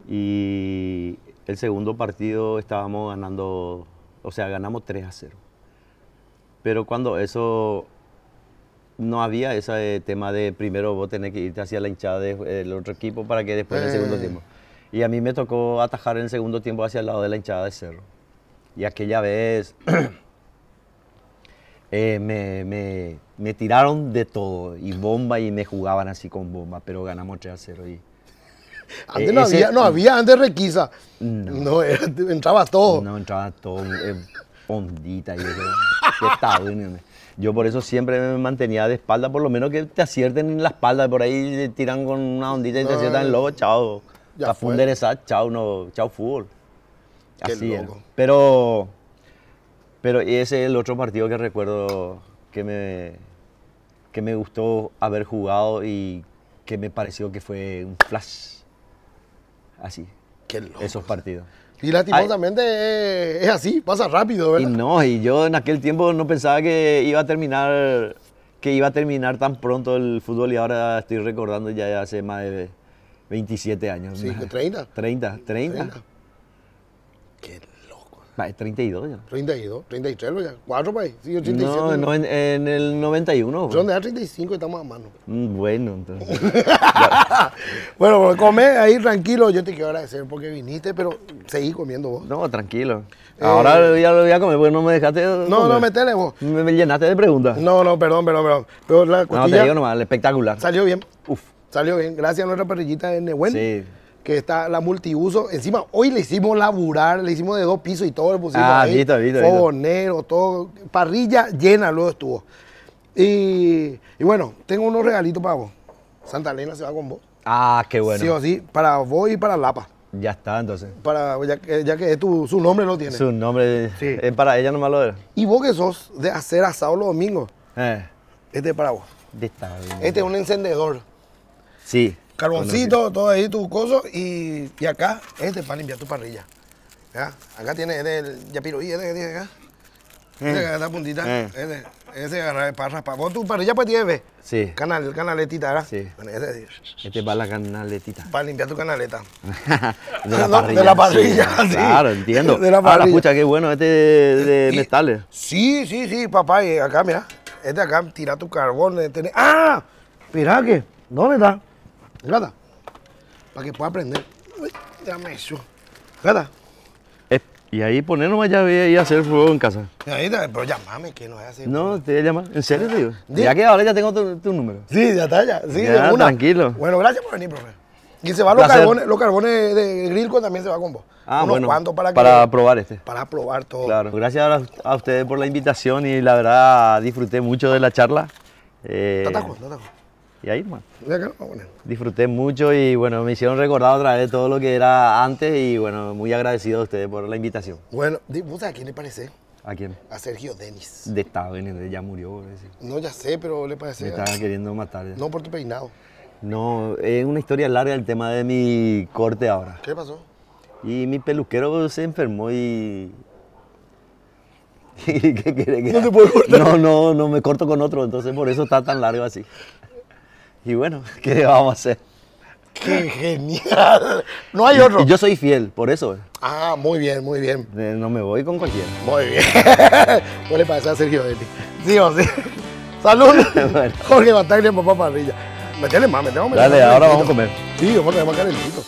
Y el segundo partido estábamos ganando, o sea, ganamos 3 a 0. Pero cuando eso no había ese tema de primero vos tenés que irte hacia la hinchada eh, del otro equipo para que después el el eh. segundo tiempo. Y a mí me tocó atajar en el segundo tiempo hacia el lado de la hinchada de Cerro. Y aquella vez <clears throat> eh, me, me me tiraron de todo y bomba y me jugaban así con bomba, pero ganamos 3 a 0 y... Antes e no, había, no había antes requisa. No, entraba todo. No, entraba todo. Eh, pondita y Yo por eso siempre me mantenía de espalda, por lo menos que te acierten en la espalda, por ahí te tiran con una ondita y te aciertan el lobo, chao. Ya fue. chao, no, chao fútbol. Así es, Pero, pero ese es el otro partido que recuerdo que me, que me gustó haber jugado y que me pareció que fue un flash. Así. Qué Esos partidos. Y lastimosamente es así, pasa rápido, ¿verdad? no, y yo en aquel tiempo no pensaba que iba a terminar que iba a terminar tan pronto el fútbol y ahora estoy recordando ya hace más de 27 años. Sí, 30. 30, 30. 30. Qué 32 ya. 32, 33 4 ¿Cuatro ahí. Sí, No, no en, el 91. Son de 35 estamos a mano. Mm, bueno, entonces. <laughs> bueno, pues, come ahí tranquilo. Yo te quiero agradecer porque viniste, pero seguí comiendo vos. No, tranquilo. Eh, Ahora ya lo voy a comer porque no me dejaste. No, no, metele vos. Me, llenaste de preguntas. No, no, perdón, perdón, perdón. Pero la No, te digo nomás, espectacular. Salió bien. Uf. Salió bien. Gracias a nuestra perrillita en Nehuen. Sí que está la multiuso. Encima, hoy le hicimos laburar, le hicimos de dos pisos y todo le pusimos ah, ahí. Fogonero, todo. Parrilla llena luego estuvo. Y, bueno, tengo unos regalitos para vos. Santa Elena se va con vos. Ah, qué bueno. Sí o sí, para vos y para Lapa. Ya está, entonces. Para, ya, que su nombre lo tiene. Su nombre, sí. es para ella nomás lo era. Y vos que sos de hacer asado los domingos, eh. este es para vos. Este es un encendedor. Sí. Carboncito, todo ahí tus cosas y, y, acá este para limpiar tu parrilla. Acá tiene este, el yapiroí, este que tiene acá. Este que está puntita. ese eh. Este, este eh, para agarra para Vos tu parrilla pues tienes, Sí. Canal, canaletita, ¿verdad? Sí. este, es para este la canaletita. Para limpiar tu canaleta. <laughs> <laughs> de la parrilla. de la parrilla, sí. Claro, entiendo. <laughs> De la parrilla. Ahora, escucha, qué bueno este de, metales. Sí, sí, sí, papá. Y acá, mira. Este acá, tira tu carbón. Este, ¡Ah! Mira que, ¿dónde está? Gata, para que pueda aprender. Uy, dame eso. Gata. Eh, y ahí ponernos allá llave y hacer fuego en casa. pero llamame, que no es así. No, te voy a llamar. ¿En serio, tío? Ya que ahora ya tengo tu, número. Sí, ya está, ya. Sí, ya, de tranquilo. Bueno, gracias por venir, profe. Y se van los carbones, los carbones de Grilco también se va con vos. Ah, Unos bueno, para, que, para probar este. Para probar todo. Claro. Gracias a, ustedes por la invitación y la verdad disfruté mucho de la charla. Eh, tatajo, tatajo y ahí, man. Disfruté mucho y bueno, me hicieron recordar otra vez todo lo que era antes y bueno, muy agradecido a ustedes por la invitación. Bueno, a quién le parece? ¿A quién? A Sergio Denis. De estado, ya murió. No, ya sé, pero le parece. Me estaban queriendo matar. No, por tu peinado. No, es una historia larga el tema de mi corte ahora. ¿Qué pasó? Y mi peluquero se enfermó y <laughs> ¿Qué, quiere? qué, no te puedo cortar. No, no, no me corto con otro, entonces por eso está tan largo así. Y bueno, <laughs> ¿qué le vamos a hacer? ¡Qué genial! No hay otro. Y yo soy fiel, por eso. Ah, muy bien, muy bien. Eh, no me voy con cualquiera. Muy bien. ¿Qué <laughs> le pasa a Sergio Eli? Sí o sí. <laughs> Salud. Jorge Bataglia, papá parrilla. Métele más, que más. Dale, ahora vamos a comer. Sí, vamos a comer calentito.